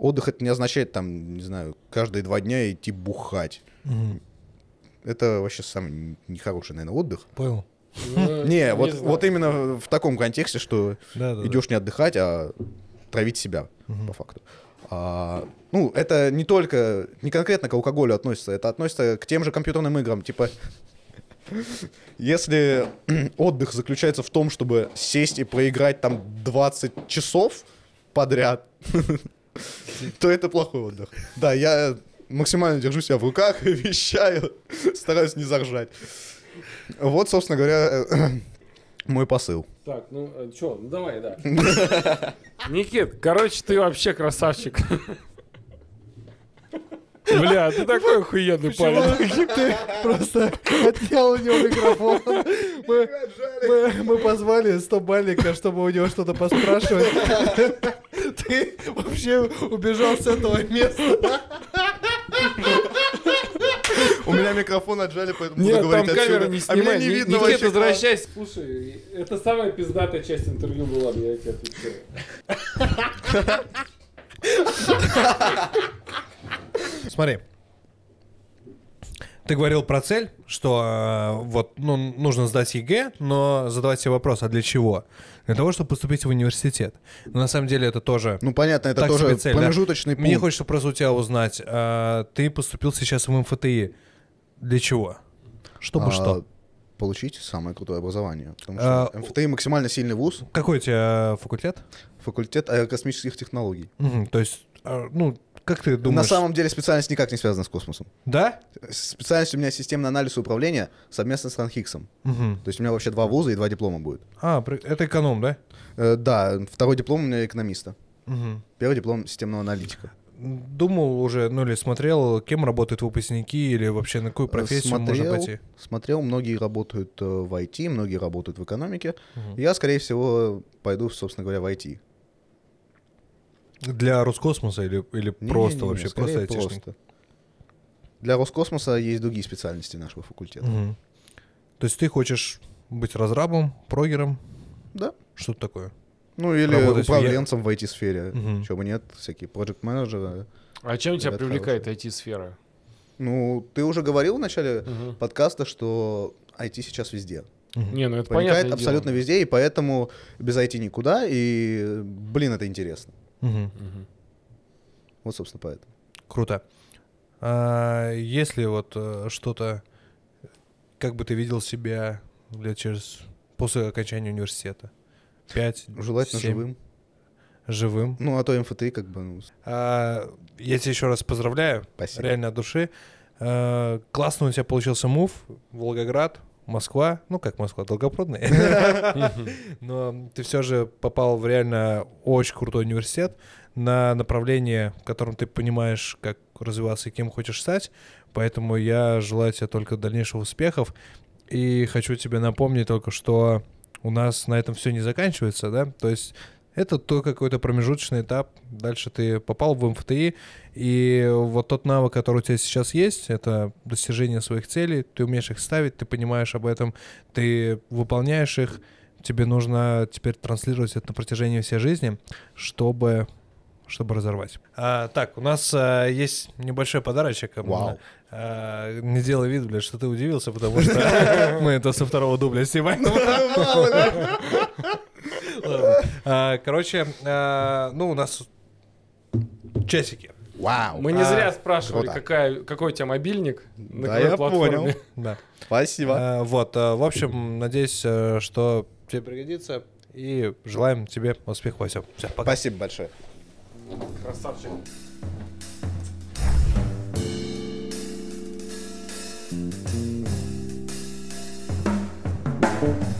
Отдых это не означает, там, не знаю, каждые два дня идти бухать. Угу. Это вообще самый нехороший, наверное, отдых. Понял. Ну, не, вот, именно в таком контексте, что идешь не отдыхать, а травить себя, по факту. А, ну, это не только, не конкретно к алкоголю относится, это относится к тем же компьютерным играм. Типа, если отдых заключается в том, чтобы сесть и проиграть там 20 часов подряд, то это плохой отдых. Да, я максимально держу себя в руках, вещаю, стараюсь не заржать. Вот, собственно говоря, э, мой посыл. Так, ну э, что, ну давай, да. Никит, короче, ты вообще красавчик. Бля, ты такой охуенный парень. просто отнял у него микрофон. Мы, мы, мы позвали 100 баллика, чтобы у него что-то поспрашивать. Ты вообще убежал с этого места. У меня микрофон отжали, поэтому Нет, буду говорить отсюда. там камера не снимай. А не, не видно Никит, вообще. возвращайся. Слушай, это самая пиздатая часть интервью была, я тебе отвечаю. Смотри. Ты говорил про цель, что э, вот ну, нужно сдать ЕГЭ, но задавать себе вопрос, а для чего? Для того, чтобы поступить в университет. Но на самом деле это тоже... Ну понятно, это тоже цель, промежуточный да? пункт. Мне хочется просто у тебя узнать, э, ты поступил сейчас в МФТИ, для чего? Чтобы а, что? Получить самое крутое образование. Потому э, что а, МФТИ максимально сильный вуз. Какой у тебя факультет? Факультет э, космических технологий. Угу, то есть а, ну, как ты думаешь? На самом деле специальность никак не связана с космосом. Да? Специальность у меня системный анализ и управление совместно с Ранхиксом. Угу. То есть у меня вообще два вуза и два диплома будет. А, это эконом, да? Э, да, второй диплом у меня экономиста. Угу. Первый диплом системного аналитика. Думал уже, ну или смотрел, кем работают выпускники или вообще на какую э, профессию смотрел, можно пойти? Смотрел, многие работают э, в IT, многие работают в экономике. Угу. Я, скорее всего, пойду, собственно говоря, в IT. Для Роскосмоса или, или не, просто не, не, вообще? Просто айтишник? Просто. Для Роскосмоса есть другие специальности нашего факультета. Угу. То есть ты хочешь быть разрабом, прогером? Да. Что-то такое? Ну или Работать управленцем в, я... в IT-сфере. Угу. Чего бы нет, всякие проект-менеджеры. А чем тебя привлекает IT-сфера? Ну, ты уже говорил в начале угу. подкаста, что IT сейчас везде. Угу. Не, ну это Проникает абсолютно дело. везде, и поэтому без IT никуда, и, блин, это интересно. Угу. Угу. Вот, собственно, поэтому. Круто. А если вот э, что-то, как бы ты видел себя лет через после окончания университета? Пять, Желательно 7. живым. Живым. Ну, а то МФТ как бы... Ну, а, я тебя еще раз поздравляю. Спасибо. Реально от души. А, классно у тебя получился мув. Волгоград. Москва, ну как Москва, долгопрудная, но ты все же попал в реально очень крутой университет на направление, в котором ты понимаешь, как развиваться и кем хочешь стать, поэтому я желаю тебе только дальнейших успехов и хочу тебе напомнить только, что у нас на этом все не заканчивается, да, то есть это то какой-то промежуточный этап. Дальше ты попал в МФТИ, и вот тот навык, который у тебя сейчас есть, это достижение своих целей, ты умеешь их ставить, ты понимаешь об этом, ты выполняешь их, тебе нужно теперь транслировать это на протяжении всей жизни, чтобы чтобы разорвать. А, так, у нас а, есть небольшой подарочек. Вау. А, не делай вид, блядь, что ты удивился, потому что мы это со второго дубля снимаем. Э, короче, э, ну, у нас часики. Вау. Мы не зря а, спрашивали, какой у тебя мобильник, да, я понял. Спасибо. Э, вот, в общем, надеюсь, что тебе пригодится. И желаем тебе успехов. Все, пока. Спасибо большое. Красавчик. thank you